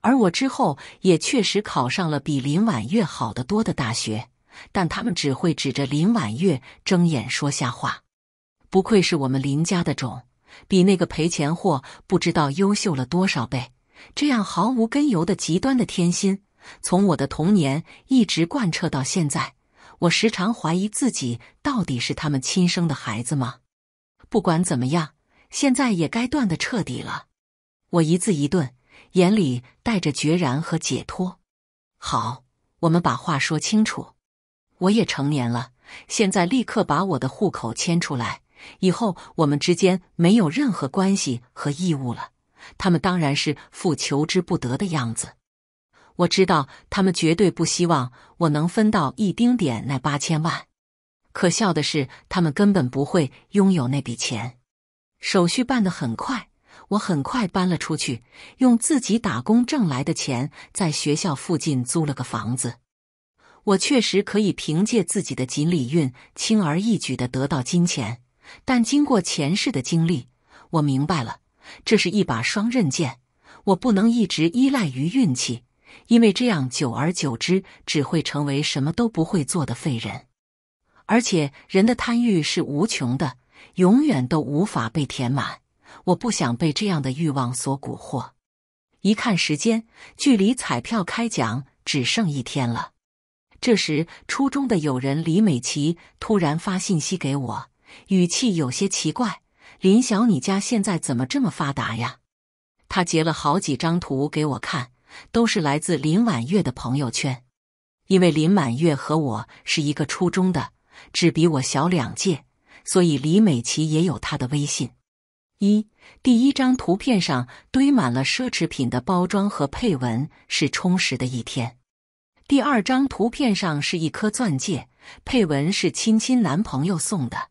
而我之后也确实考上了比林婉月好得多的大学，但他们只会指着林婉月睁眼说瞎话。不愧是我们林家的种，比那个赔钱货不知道优秀了多少倍。这样毫无根由的极端的天心，从我的童年一直贯彻到现在。我时常怀疑自己到底是他们亲生的孩子吗？不管怎么样，现在也该断的彻底了。我一字一顿，眼里带着决然和解脱。好，我们把话说清楚。我也成年了，现在立刻把我的户口迁出来，以后我们之间没有任何关系和义务了。他们当然是富求之不得的样子。我知道他们绝对不希望我能分到一丁点那八千万。可笑的是，他们根本不会拥有那笔钱。手续办得很快，我很快搬了出去，用自己打工挣来的钱在学校附近租了个房子。我确实可以凭借自己的锦鲤运轻而易举的得到金钱，但经过前世的经历，我明白了，这是一把双刃剑，我不能一直依赖于运气。因为这样，久而久之，只会成为什么都不会做的废人。而且，人的贪欲是无穷的，永远都无法被填满。我不想被这样的欲望所蛊惑。一看时间，距离彩票开奖只剩一天了。这时，初中的友人李美琪突然发信息给我，语气有些奇怪：“林晓，你家现在怎么这么发达呀？”她截了好几张图给我看。都是来自林婉月的朋友圈，因为林婉月和我是一个初中的，只比我小两届，所以李美琪也有她的微信。一第一张图片上堆满了奢侈品的包装和配文是充实的一天。第二张图片上是一颗钻戒，配文是“亲亲男朋友送的”。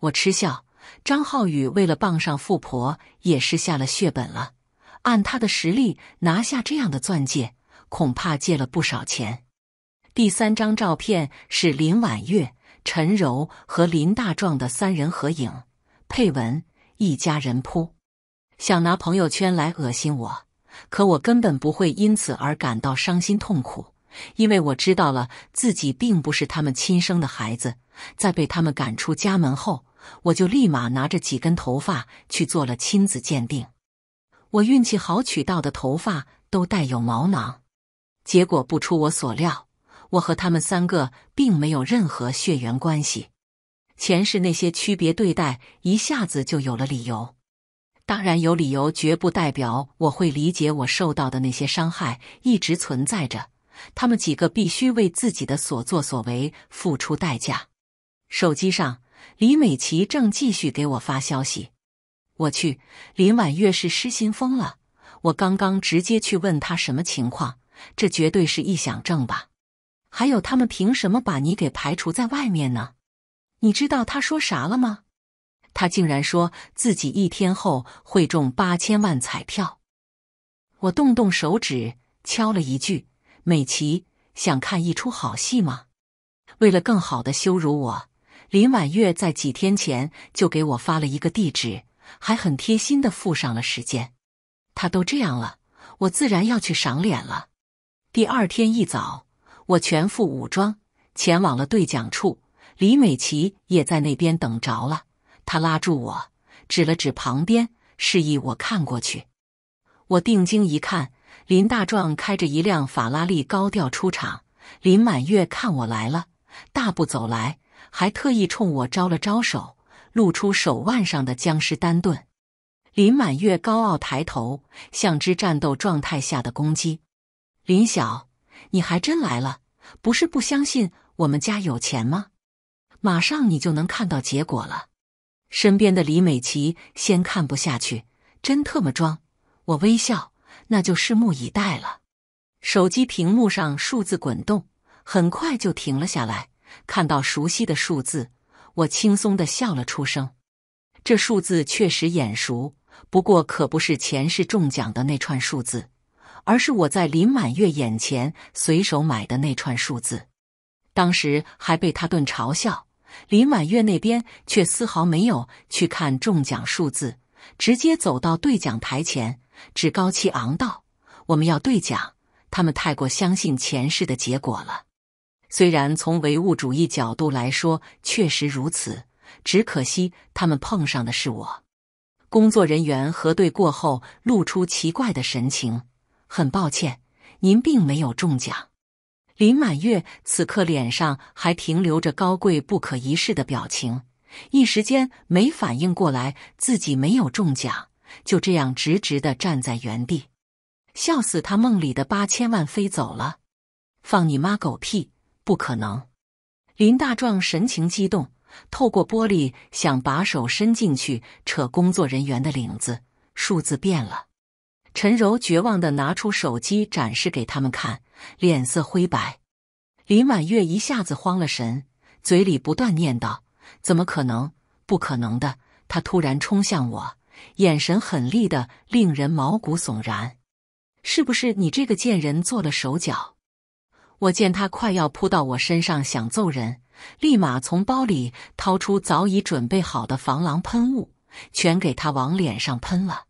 我嗤笑，张浩宇为了傍上富婆也是下了血本了。按他的实力拿下这样的钻戒，恐怕借了不少钱。第三张照片是林婉月、陈柔和林大壮的三人合影，配文“一家人扑”。想拿朋友圈来恶心我，可我根本不会因此而感到伤心痛苦，因为我知道了自己并不是他们亲生的孩子。在被他们赶出家门后，我就立马拿着几根头发去做了亲子鉴定。我运气好取到的头发都带有毛囊，结果不出我所料，我和他们三个并没有任何血缘关系。前世那些区别对待一下子就有了理由。当然，有理由绝不代表我会理解，我受到的那些伤害一直存在着。他们几个必须为自己的所作所为付出代价。手机上，李美琪正继续给我发消息。我去，林婉月是失心疯了！我刚刚直接去问他什么情况，这绝对是臆想症吧？还有他们凭什么把你给排除在外面呢？你知道他说啥了吗？他竟然说自己一天后会中八千万彩票！我动动手指敲了一句：“美琪，想看一出好戏吗？”为了更好的羞辱我，林婉月在几天前就给我发了一个地址。还很贴心的附上了时间，他都这样了，我自然要去赏脸了。第二天一早，我全副武装前往了兑奖处，李美琪也在那边等着了。她拉住我，指了指旁边，示意我看过去。我定睛一看，林大壮开着一辆法拉利高调出场。林满月看我来了，大步走来，还特意冲我招了招手。露出手腕上的僵尸丹顿，林满月高傲抬头，像只战斗状态下的公鸡。林晓，你还真来了？不是不相信我们家有钱吗？马上你就能看到结果了。身边的李美琪先看不下去，真特么装！我微笑，那就拭目以待了。手机屏幕上数字滚动，很快就停了下来，看到熟悉的数字。我轻松的笑了出声，这数字确实眼熟，不过可不是前世中奖的那串数字，而是我在林满月眼前随手买的那串数字。当时还被他顿嘲笑，林满月那边却丝毫没有去看中奖数字，直接走到兑奖台前，趾高气昂道：“我们要兑奖，他们太过相信前世的结果了。”虽然从唯物主义角度来说确实如此，只可惜他们碰上的是我。工作人员核对过后，露出奇怪的神情。很抱歉，您并没有中奖。林满月此刻脸上还停留着高贵不可一世的表情，一时间没反应过来自己没有中奖，就这样直直的站在原地，笑死他！梦里的八千万飞走了，放你妈狗屁！不可能！林大壮神情激动，透过玻璃想把手伸进去扯工作人员的领子。数字变了，陈柔绝望的拿出手机展示给他们看，脸色灰白。林婉月一下子慌了神，嘴里不断念叨：“怎么可能？不可能的！”他突然冲向我，眼神狠厉的令人毛骨悚然。“是不是你这个贱人做了手脚？”我见他快要扑到我身上想揍人，立马从包里掏出早已准备好的防狼喷雾，全给他往脸上喷了。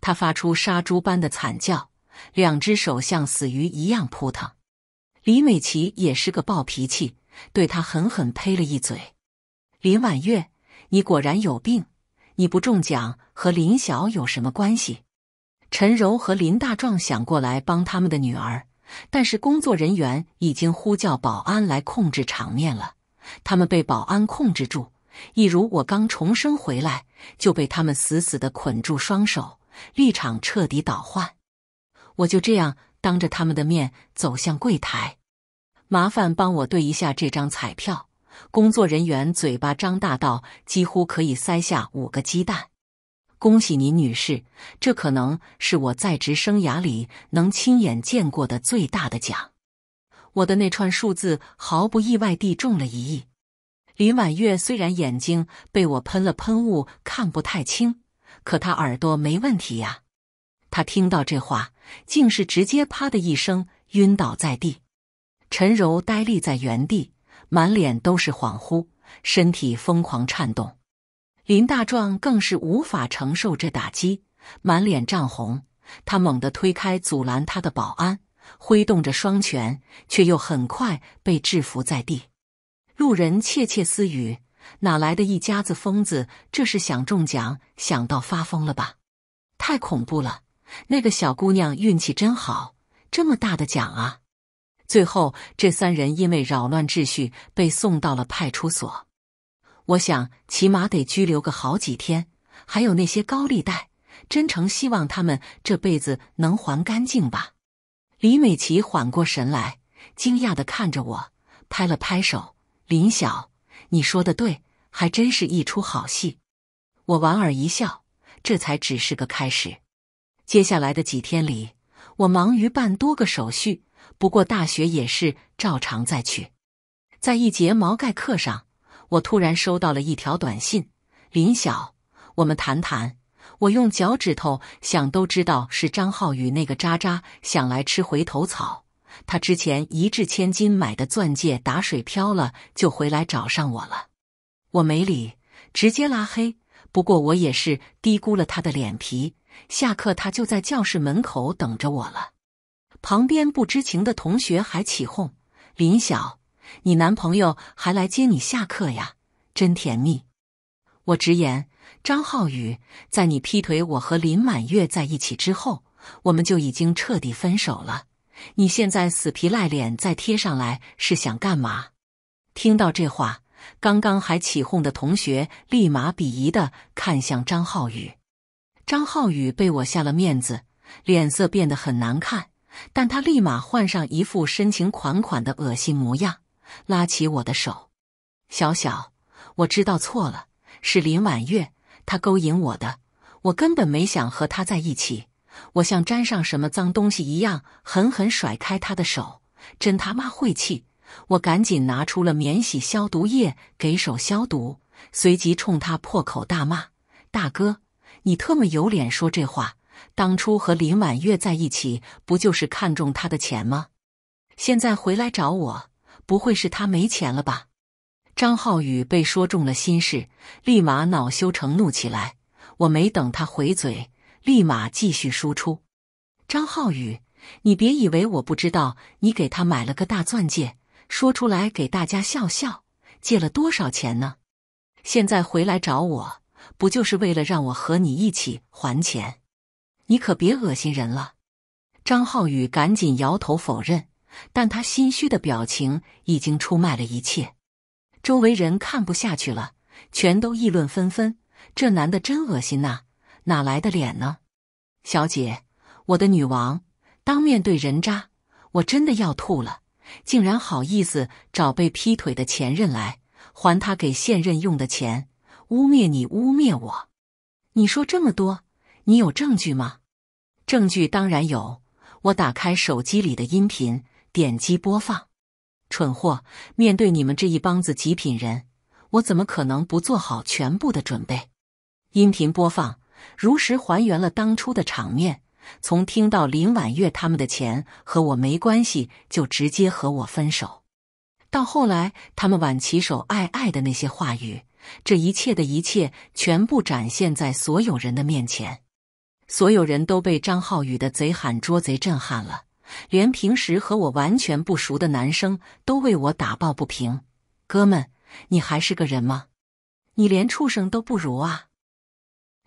他发出杀猪般的惨叫，两只手像死鱼一样扑腾。李美琪也是个暴脾气，对他狠狠呸了一嘴：“林婉月，你果然有病！你不中奖和林晓有什么关系？”陈柔和林大壮想过来帮他们的女儿。但是工作人员已经呼叫保安来控制场面了，他们被保安控制住，一如我刚重生回来就被他们死死地捆住双手，立场彻底倒换。我就这样当着他们的面走向柜台，麻烦帮我对一下这张彩票。工作人员嘴巴张大到几乎可以塞下五个鸡蛋。恭喜您，女士，这可能是我在职生涯里能亲眼见过的最大的奖。我的那串数字毫不意外地中了一亿。林婉月虽然眼睛被我喷了喷雾，看不太清，可她耳朵没问题呀。她听到这话，竟是直接“啪”的一声晕倒在地。陈柔呆立在原地，满脸都是恍惚，身体疯狂颤动。林大壮更是无法承受这打击，满脸涨红。他猛地推开阻拦他的保安，挥动着双拳，却又很快被制服在地。路人窃窃私语：“哪来的一家子疯子？这是想中奖想到发疯了吧？太恐怖了！那个小姑娘运气真好，这么大的奖啊！”最后，这三人因为扰乱秩序被送到了派出所。我想，起码得拘留个好几天。还有那些高利贷，真诚希望他们这辈子能还干净吧。李美琪缓过神来，惊讶地看着我，拍了拍手：“林晓，你说的对，还真是一出好戏。”我莞尔一笑，这才只是个开始。接下来的几天里，我忙于办多个手续，不过大学也是照常再去。在一节毛概课上。我突然收到了一条短信：“林晓，我们谈谈。”我用脚趾头想都知道是张浩宇那个渣渣想来吃回头草。他之前一掷千金买的钻戒打水漂了，就回来找上我了。我没理，直接拉黑。不过我也是低估了他的脸皮。下课他就在教室门口等着我了，旁边不知情的同学还起哄：“林晓。”你男朋友还来接你下课呀，真甜蜜！我直言，张浩宇，在你劈腿我和林满月在一起之后，我们就已经彻底分手了。你现在死皮赖脸再贴上来是想干嘛？听到这话，刚刚还起哄的同学立马鄙夷的看向张浩宇。张浩宇被我下了面子，脸色变得很难看，但他立马换上一副深情款款的恶心模样。拉起我的手，小小，我知道错了，是林婉月，她勾引我的，我根本没想和她在一起。我像沾上什么脏东西一样，狠狠甩开她的手，真他妈晦气！我赶紧拿出了免洗消毒液给手消毒，随即冲他破口大骂：“大哥，你特么有脸说这话？当初和林婉月在一起，不就是看中她的钱吗？现在回来找我！”不会是他没钱了吧？张浩宇被说中了心事，立马恼羞成怒起来。我没等他回嘴，立马继续输出：“张浩宇，你别以为我不知道你给他买了个大钻戒，说出来给大家笑笑。借了多少钱呢？现在回来找我，不就是为了让我和你一起还钱？你可别恶心人了！”张浩宇赶紧摇头否认。但他心虚的表情已经出卖了一切，周围人看不下去了，全都议论纷纷。这男的真恶心呐，哪来的脸呢？小姐，我的女王，当面对人渣，我真的要吐了！竟然好意思找被劈腿的前任来还他给现任用的钱，污蔑你，污蔑我！你说这么多，你有证据吗？证据当然有，我打开手机里的音频。点击播放，蠢货！面对你们这一帮子极品人，我怎么可能不做好全部的准备？音频播放，如实还原了当初的场面：从听到林婉月他们的钱和我没关系，就直接和我分手，到后来他们挽起手爱爱的那些话语，这一切的一切全部展现在所有人的面前，所有人都被张浩宇的贼喊捉贼震撼了。连平时和我完全不熟的男生都为我打抱不平，哥们，你还是个人吗？你连畜生都不如啊！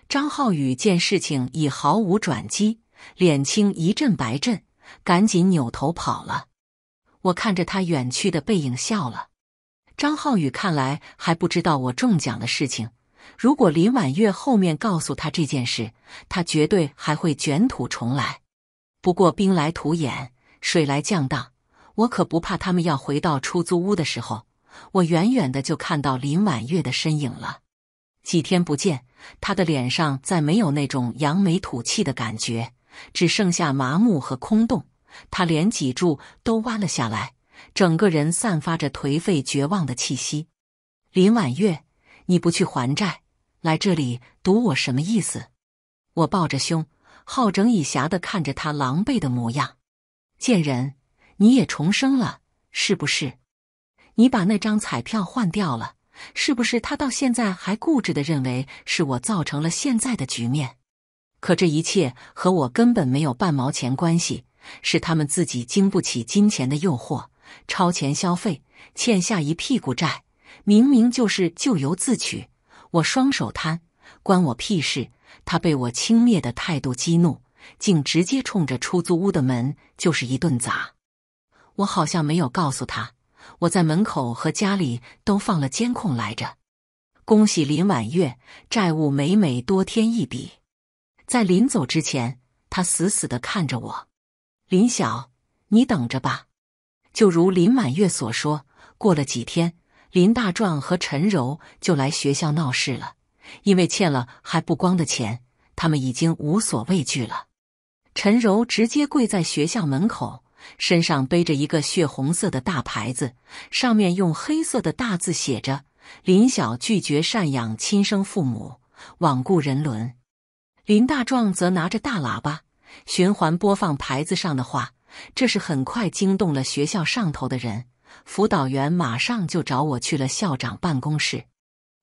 张浩宇见事情已毫无转机，脸青一阵白一阵，赶紧扭头跑了。我看着他远去的背影笑了。张浩宇看来还不知道我中奖的事情，如果林婉月后面告诉他这件事，他绝对还会卷土重来。不过兵来土掩，水来将挡，我可不怕他们要回到出租屋的时候，我远远的就看到林婉月的身影了。几天不见，她的脸上再没有那种扬眉吐气的感觉，只剩下麻木和空洞。她连脊柱都弯了下来，整个人散发着颓废绝望的气息。林婉月，你不去还债，来这里堵我什么意思？我抱着胸。好整以暇的看着他狼狈的模样，贱人，你也重生了是不是？你把那张彩票换掉了是不是？他到现在还固执的认为是我造成了现在的局面，可这一切和我根本没有半毛钱关系，是他们自己经不起金钱的诱惑，超前消费，欠下一屁股债，明明就是咎由自取。我双手摊，关我屁事。他被我轻蔑的态度激怒，竟直接冲着出租屋的门就是一顿砸。我好像没有告诉他，我在门口和家里都放了监控来着。恭喜林婉月，债务每每多添一笔。在临走之前，他死死的看着我：“林晓，你等着吧。”就如林婉月所说，过了几天，林大壮和陈柔就来学校闹事了。因为欠了还不光的钱，他们已经无所畏惧了。陈柔直接跪在学校门口，身上背着一个血红色的大牌子，上面用黑色的大字写着“林晓拒绝赡养亲生父母，罔顾人伦”。林大壮则拿着大喇叭循环播放牌子上的话，这是很快惊动了学校上头的人，辅导员马上就找我去了校长办公室。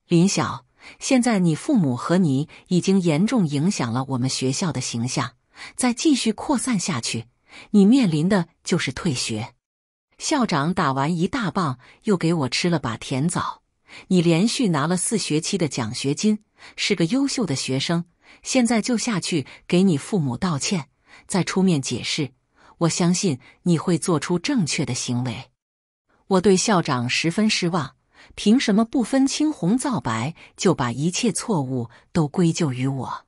林晓。现在你父母和你已经严重影响了我们学校的形象，再继续扩散下去，你面临的就是退学。校长打完一大棒，又给我吃了把甜枣。你连续拿了四学期的奖学金，是个优秀的学生。现在就下去给你父母道歉，再出面解释。我相信你会做出正确的行为。我对校长十分失望。凭什么不分青红皂白就把一切错误都归咎于我？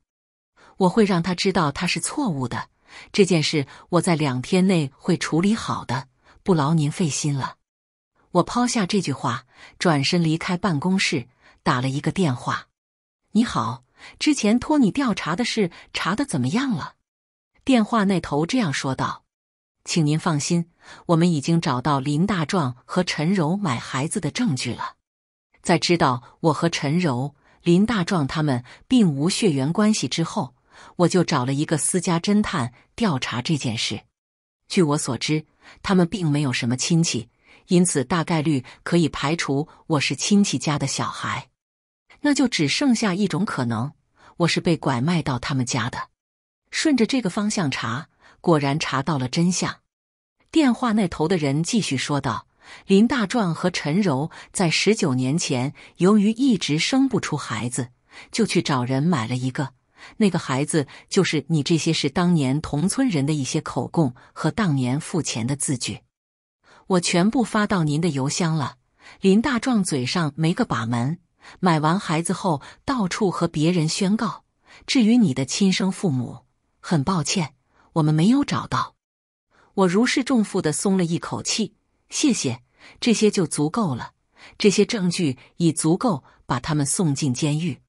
我会让他知道他是错误的。这件事我在两天内会处理好的，不劳您费心了。我抛下这句话，转身离开办公室，打了一个电话。“你好，之前托你调查的事查的怎么样了？”电话那头这样说道。“请您放心，我们已经找到林大壮和陈柔买孩子的证据了。”在知道我和陈柔、林大壮他们并无血缘关系之后，我就找了一个私家侦探调查这件事。据我所知，他们并没有什么亲戚，因此大概率可以排除我是亲戚家的小孩。那就只剩下一种可能，我是被拐卖到他们家的。顺着这个方向查，果然查到了真相。电话那头的人继续说道。林大壮和陈柔在十九年前，由于一直生不出孩子，就去找人买了一个。那个孩子就是你。这些是当年同村人的一些口供和当年付钱的字据，我全部发到您的邮箱了。林大壮嘴上没个把门，买完孩子后到处和别人宣告。至于你的亲生父母，很抱歉，我们没有找到。我如释重负地松了一口气。谢谢，这些就足够了。这些证据已足够把他们送进监狱。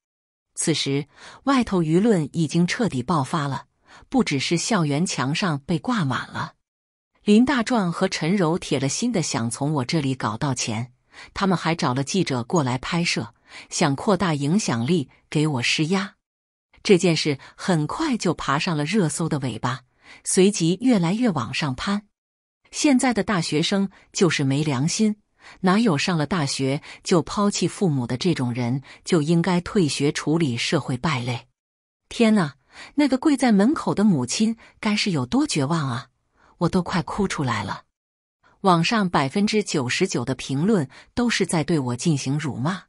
此时，外头舆论已经彻底爆发了，不只是校园墙上被挂满了。林大壮和陈柔铁了心的想从我这里搞到钱，他们还找了记者过来拍摄，想扩大影响力，给我施压。这件事很快就爬上了热搜的尾巴，随即越来越往上攀。现在的大学生就是没良心，哪有上了大学就抛弃父母的这种人？就应该退学处理社会败类。天哪，那个跪在门口的母亲该是有多绝望啊！我都快哭出来了。网上百分之九十九的评论都是在对我进行辱骂，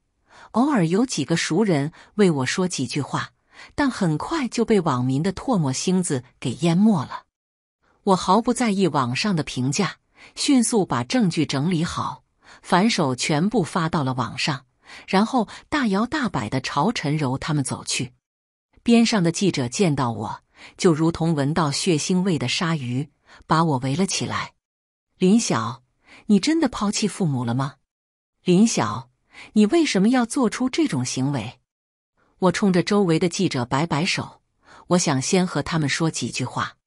偶尔有几个熟人为我说几句话，但很快就被网民的唾沫星子给淹没了。我毫不在意网上的评价，迅速把证据整理好，反手全部发到了网上，然后大摇大摆地朝陈柔他们走去。边上的记者见到我，就如同闻到血腥味的鲨鱼，把我围了起来。林晓，你真的抛弃父母了吗？林晓，你为什么要做出这种行为？我冲着周围的记者摆摆手，我想先和他们说几句话。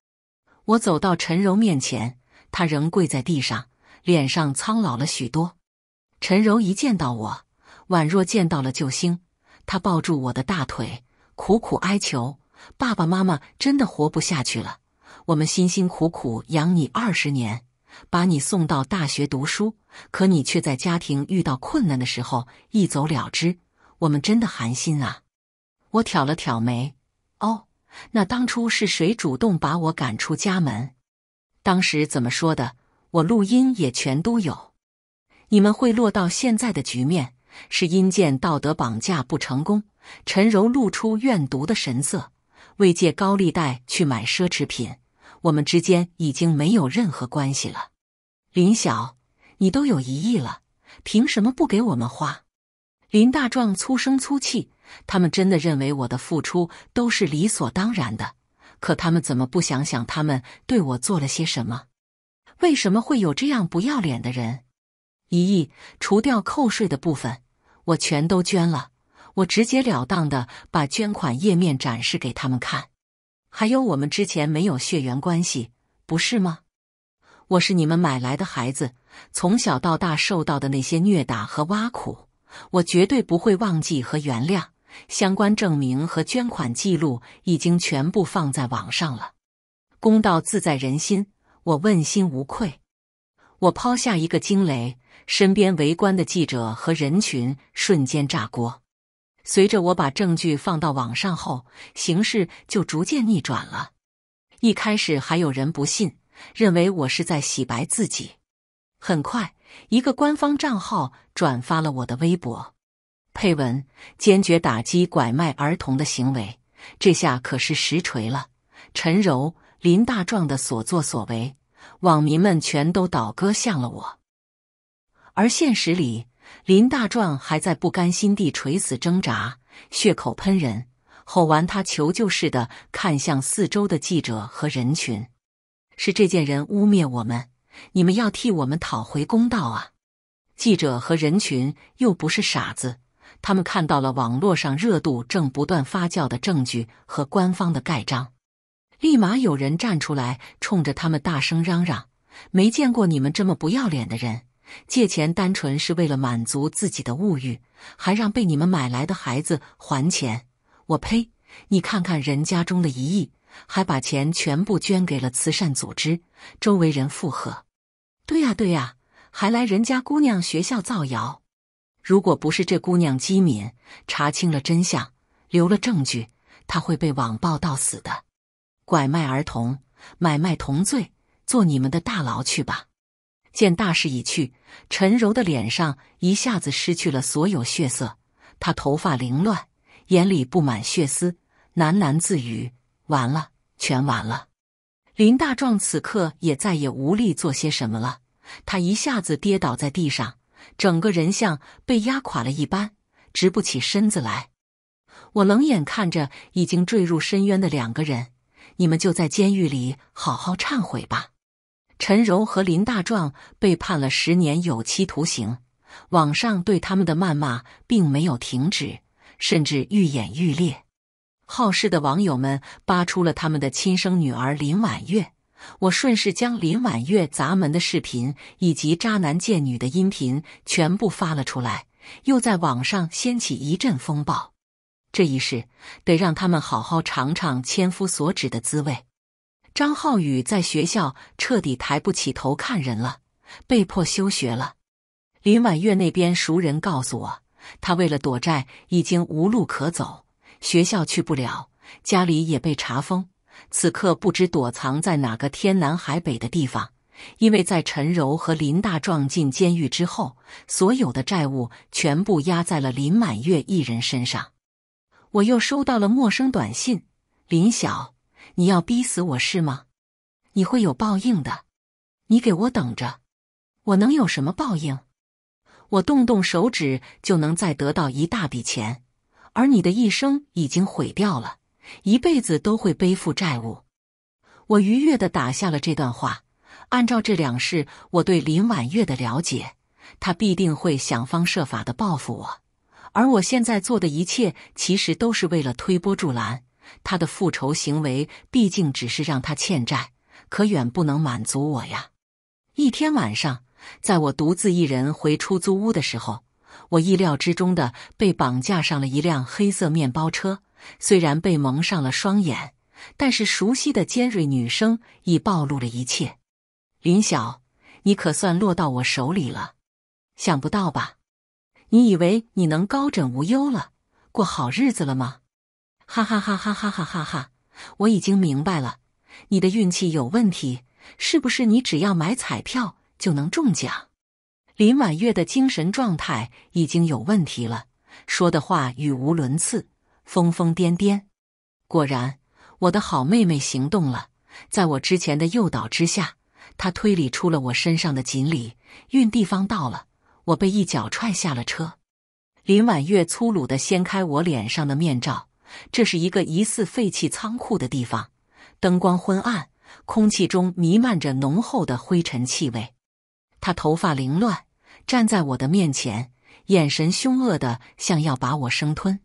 我走到陈柔面前，她仍跪在地上，脸上苍老了许多。陈柔一见到我，宛若见到了救星，她抱住我的大腿，苦苦哀求：“爸爸妈妈真的活不下去了，我们辛辛苦苦养你二十年，把你送到大学读书，可你却在家庭遇到困难的时候一走了之，我们真的寒心啊！”我挑了挑眉：“哦。”那当初是谁主动把我赶出家门？当时怎么说的？我录音也全都有。你们会落到现在的局面，是因见道德绑架不成功。陈柔露出怨毒的神色，为借高利贷去买奢侈品。我们之间已经没有任何关系了。林晓，你都有一亿了，凭什么不给我们花？林大壮粗声粗气。他们真的认为我的付出都是理所当然的，可他们怎么不想想他们对我做了些什么？为什么会有这样不要脸的人？一亿除掉扣税的部分，我全都捐了。我直截了当的把捐款页面展示给他们看。还有，我们之前没有血缘关系，不是吗？我是你们买来的孩子，从小到大受到的那些虐打和挖苦，我绝对不会忘记和原谅。相关证明和捐款记录已经全部放在网上了，公道自在人心，我问心无愧。我抛下一个惊雷，身边围观的记者和人群瞬间炸锅。随着我把证据放到网上后，形势就逐渐逆转了。一开始还有人不信，认为我是在洗白自己。很快，一个官方账号转发了我的微博。配文坚决打击拐卖儿童的行为，这下可是实锤了。陈柔、林大壮的所作所为，网民们全都倒戈向了我。而现实里，林大壮还在不甘心地垂死挣扎，血口喷人，吼完他求救似的看向四周的记者和人群：“是这件人污蔑我们，你们要替我们讨回公道啊！”记者和人群又不是傻子。他们看到了网络上热度正不断发酵的证据和官方的盖章，立马有人站出来冲着他们大声嚷嚷：“没见过你们这么不要脸的人！借钱单纯是为了满足自己的物欲，还让被你们买来的孩子还钱！我呸！你看看人家中的一亿，还把钱全部捐给了慈善组织。”周围人附和：“对呀，对呀，还来人家姑娘学校造谣。”如果不是这姑娘机敏，查清了真相，留了证据，她会被网暴到死的。拐卖儿童、买卖同罪，坐你们的大牢去吧！见大势已去，陈柔的脸上一下子失去了所有血色，她头发凌乱，眼里布满血丝，喃喃自语：“完了，全完了。”林大壮此刻也再也无力做些什么了，他一下子跌倒在地上。整个人像被压垮了一般，直不起身子来。我冷眼看着已经坠入深渊的两个人，你们就在监狱里好好忏悔吧。陈柔和林大壮被判了十年有期徒刑。网上对他们的谩骂并没有停止，甚至愈演愈烈。好事的网友们扒出了他们的亲生女儿林婉月。我顺势将林婉月砸门的视频以及渣男贱女的音频全部发了出来，又在网上掀起一阵风暴。这一世得让他们好好尝尝千夫所指的滋味。张浩宇在学校彻底抬不起头看人了，被迫休学了。林婉月那边熟人告诉我，他为了躲债已经无路可走，学校去不了，家里也被查封。此刻不知躲藏在哪个天南海北的地方，因为在陈柔和林大壮进监狱之后，所有的债务全部压在了林满月一人身上。我又收到了陌生短信：“林晓，你要逼死我是吗？你会有报应的。你给我等着！我能有什么报应？我动动手指就能再得到一大笔钱，而你的一生已经毁掉了。”一辈子都会背负债务。我愉悦地打下了这段话。按照这两世我对林婉月的了解，她必定会想方设法的报复我。而我现在做的一切，其实都是为了推波助澜。她的复仇行为，毕竟只是让她欠债，可远不能满足我呀。一天晚上，在我独自一人回出租屋的时候，我意料之中的被绑架上了一辆黑色面包车。虽然被蒙上了双眼，但是熟悉的尖锐女声已暴露了一切。林晓，你可算落到我手里了！想不到吧？你以为你能高枕无忧了，过好日子了吗？哈哈哈哈哈！哈哈哈！我已经明白了，你的运气有问题，是不是？你只要买彩票就能中奖？林婉月的精神状态已经有问题了，说的话语无伦次。疯疯癫癫，果然，我的好妹妹行动了。在我之前的诱导之下，她推理出了我身上的锦鲤运地方到了。我被一脚踹下了车。林婉月粗鲁地掀开我脸上的面罩。这是一个疑似废弃仓库的地方，灯光昏暗，空气中弥漫着浓厚的灰尘气味。她头发凌乱，站在我的面前，眼神凶恶的像要把我生吞。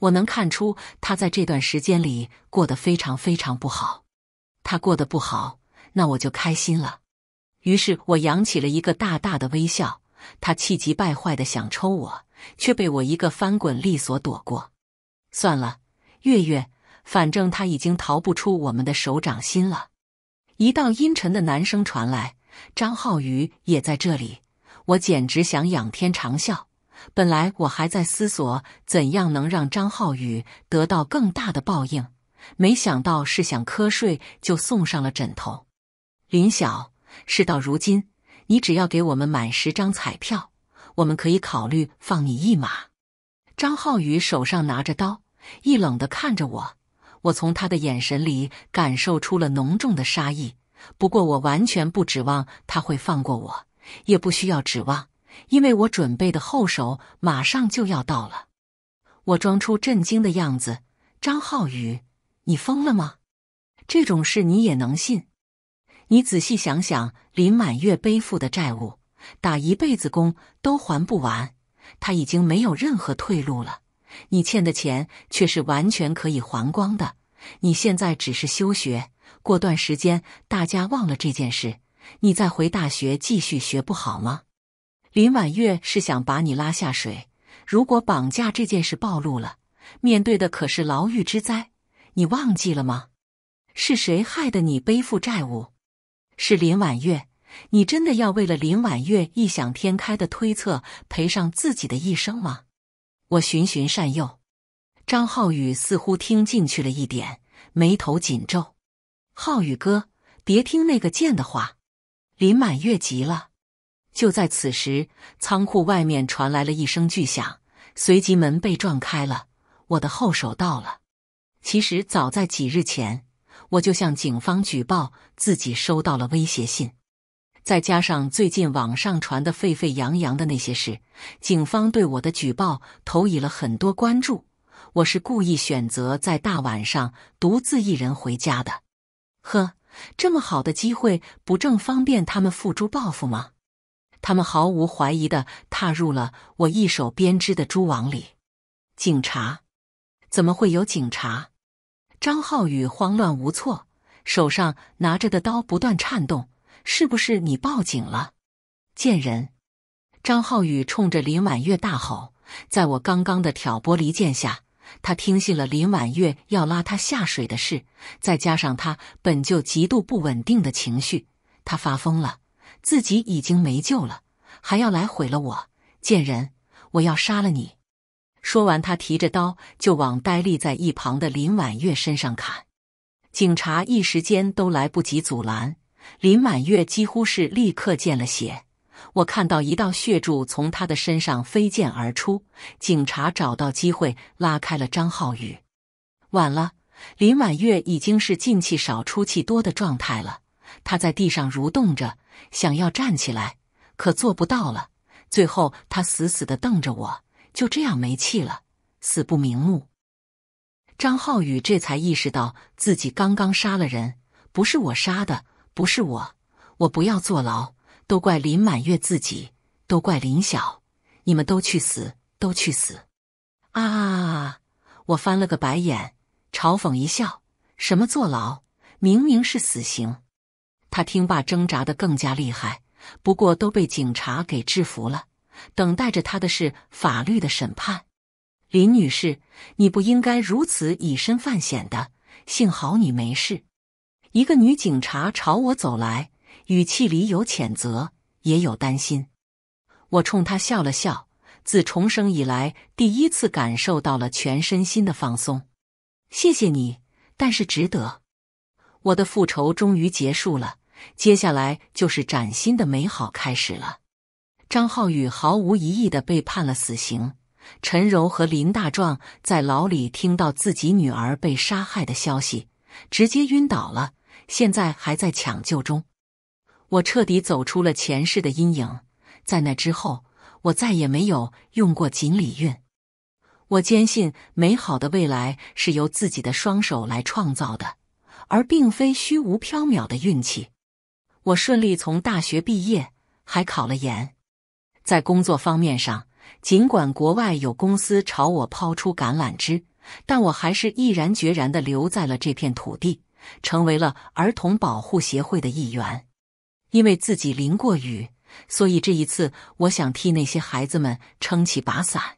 我能看出他在这段时间里过得非常非常不好，他过得不好，那我就开心了。于是，我扬起了一个大大的微笑。他气急败坏的想抽我，却被我一个翻滚利索躲过。算了，月月，反正他已经逃不出我们的手掌心了。一道阴沉的男声传来：“张浩宇也在这里。”我简直想仰天长啸。本来我还在思索怎样能让张浩宇得到更大的报应，没想到是想瞌睡就送上了枕头。林晓，事到如今，你只要给我们满十张彩票，我们可以考虑放你一马。张浩宇手上拿着刀，一冷的看着我。我从他的眼神里感受出了浓重的杀意，不过我完全不指望他会放过我，也不需要指望。因为我准备的后手马上就要到了，我装出震惊的样子。张浩宇，你疯了吗？这种事你也能信？你仔细想想，林满月背负的债务，打一辈子工都还不完，他已经没有任何退路了。你欠的钱却是完全可以还光的。你现在只是休学，过段时间大家忘了这件事，你再回大学继续学不好吗？林婉月是想把你拉下水。如果绑架这件事暴露了，面对的可是牢狱之灾。你忘记了吗？是谁害得你背负债务？是林婉月。你真的要为了林婉月异想天开的推测赔上自己的一生吗？我循循善诱。张浩宇似乎听进去了一点，眉头紧皱。浩宇哥，别听那个贱的话。林满月急了。就在此时，仓库外面传来了一声巨响，随即门被撞开了。我的后手到了。其实早在几日前，我就向警方举报自己收到了威胁信，再加上最近网上传的沸沸扬扬的那些事，警方对我的举报投以了很多关注。我是故意选择在大晚上独自一人回家的。呵，这么好的机会，不正方便他们付诸报复吗？他们毫无怀疑的踏入了我一手编织的蛛网里。警察？怎么会有警察？张浩宇慌乱无措，手上拿着的刀不断颤动。是不是你报警了？贱人！张浩宇冲着林婉月大吼。在我刚刚的挑拨离间下，他听信了林婉月要拉他下水的事，再加上他本就极度不稳定的情绪，他发疯了。自己已经没救了，还要来毁了我，贱人！我要杀了你！说完，他提着刀就往呆立在一旁的林婉月身上砍。警察一时间都来不及阻拦，林婉月几乎是立刻见了血。我看到一道血柱从他的身上飞溅而出。警察找到机会拉开了张浩宇，晚了，林婉月已经是进气少、出气多的状态了。他在地上蠕动着。想要站起来，可做不到了。最后，他死死的瞪着我，就这样没气了，死不瞑目。张浩宇这才意识到自己刚刚杀了人，不是我杀的，不是我，我不要坐牢，都怪林满月自己，都怪林晓，你们都去死，都去死！啊！我翻了个白眼，嘲讽一笑：“什么坐牢？明明是死刑。”他听罢，挣扎的更加厉害，不过都被警察给制服了。等待着他的是法律的审判。林女士，你不应该如此以身犯险的。幸好你没事。一个女警察朝我走来，语气里有谴责，也有担心。我冲她笑了笑，自重生以来第一次感受到了全身心的放松。谢谢你，但是值得。我的复仇终于结束了，接下来就是崭新的美好开始了。张浩宇毫无疑义的被判了死刑。陈柔和林大壮在牢里听到自己女儿被杀害的消息，直接晕倒了，现在还在抢救中。我彻底走出了前世的阴影，在那之后，我再也没有用过锦鲤运。我坚信，美好的未来是由自己的双手来创造的。而并非虚无缥缈的运气，我顺利从大学毕业，还考了研。在工作方面上，尽管国外有公司朝我抛出橄榄枝，但我还是毅然决然地留在了这片土地，成为了儿童保护协会的一员。因为自己淋过雨，所以这一次我想替那些孩子们撑起把伞。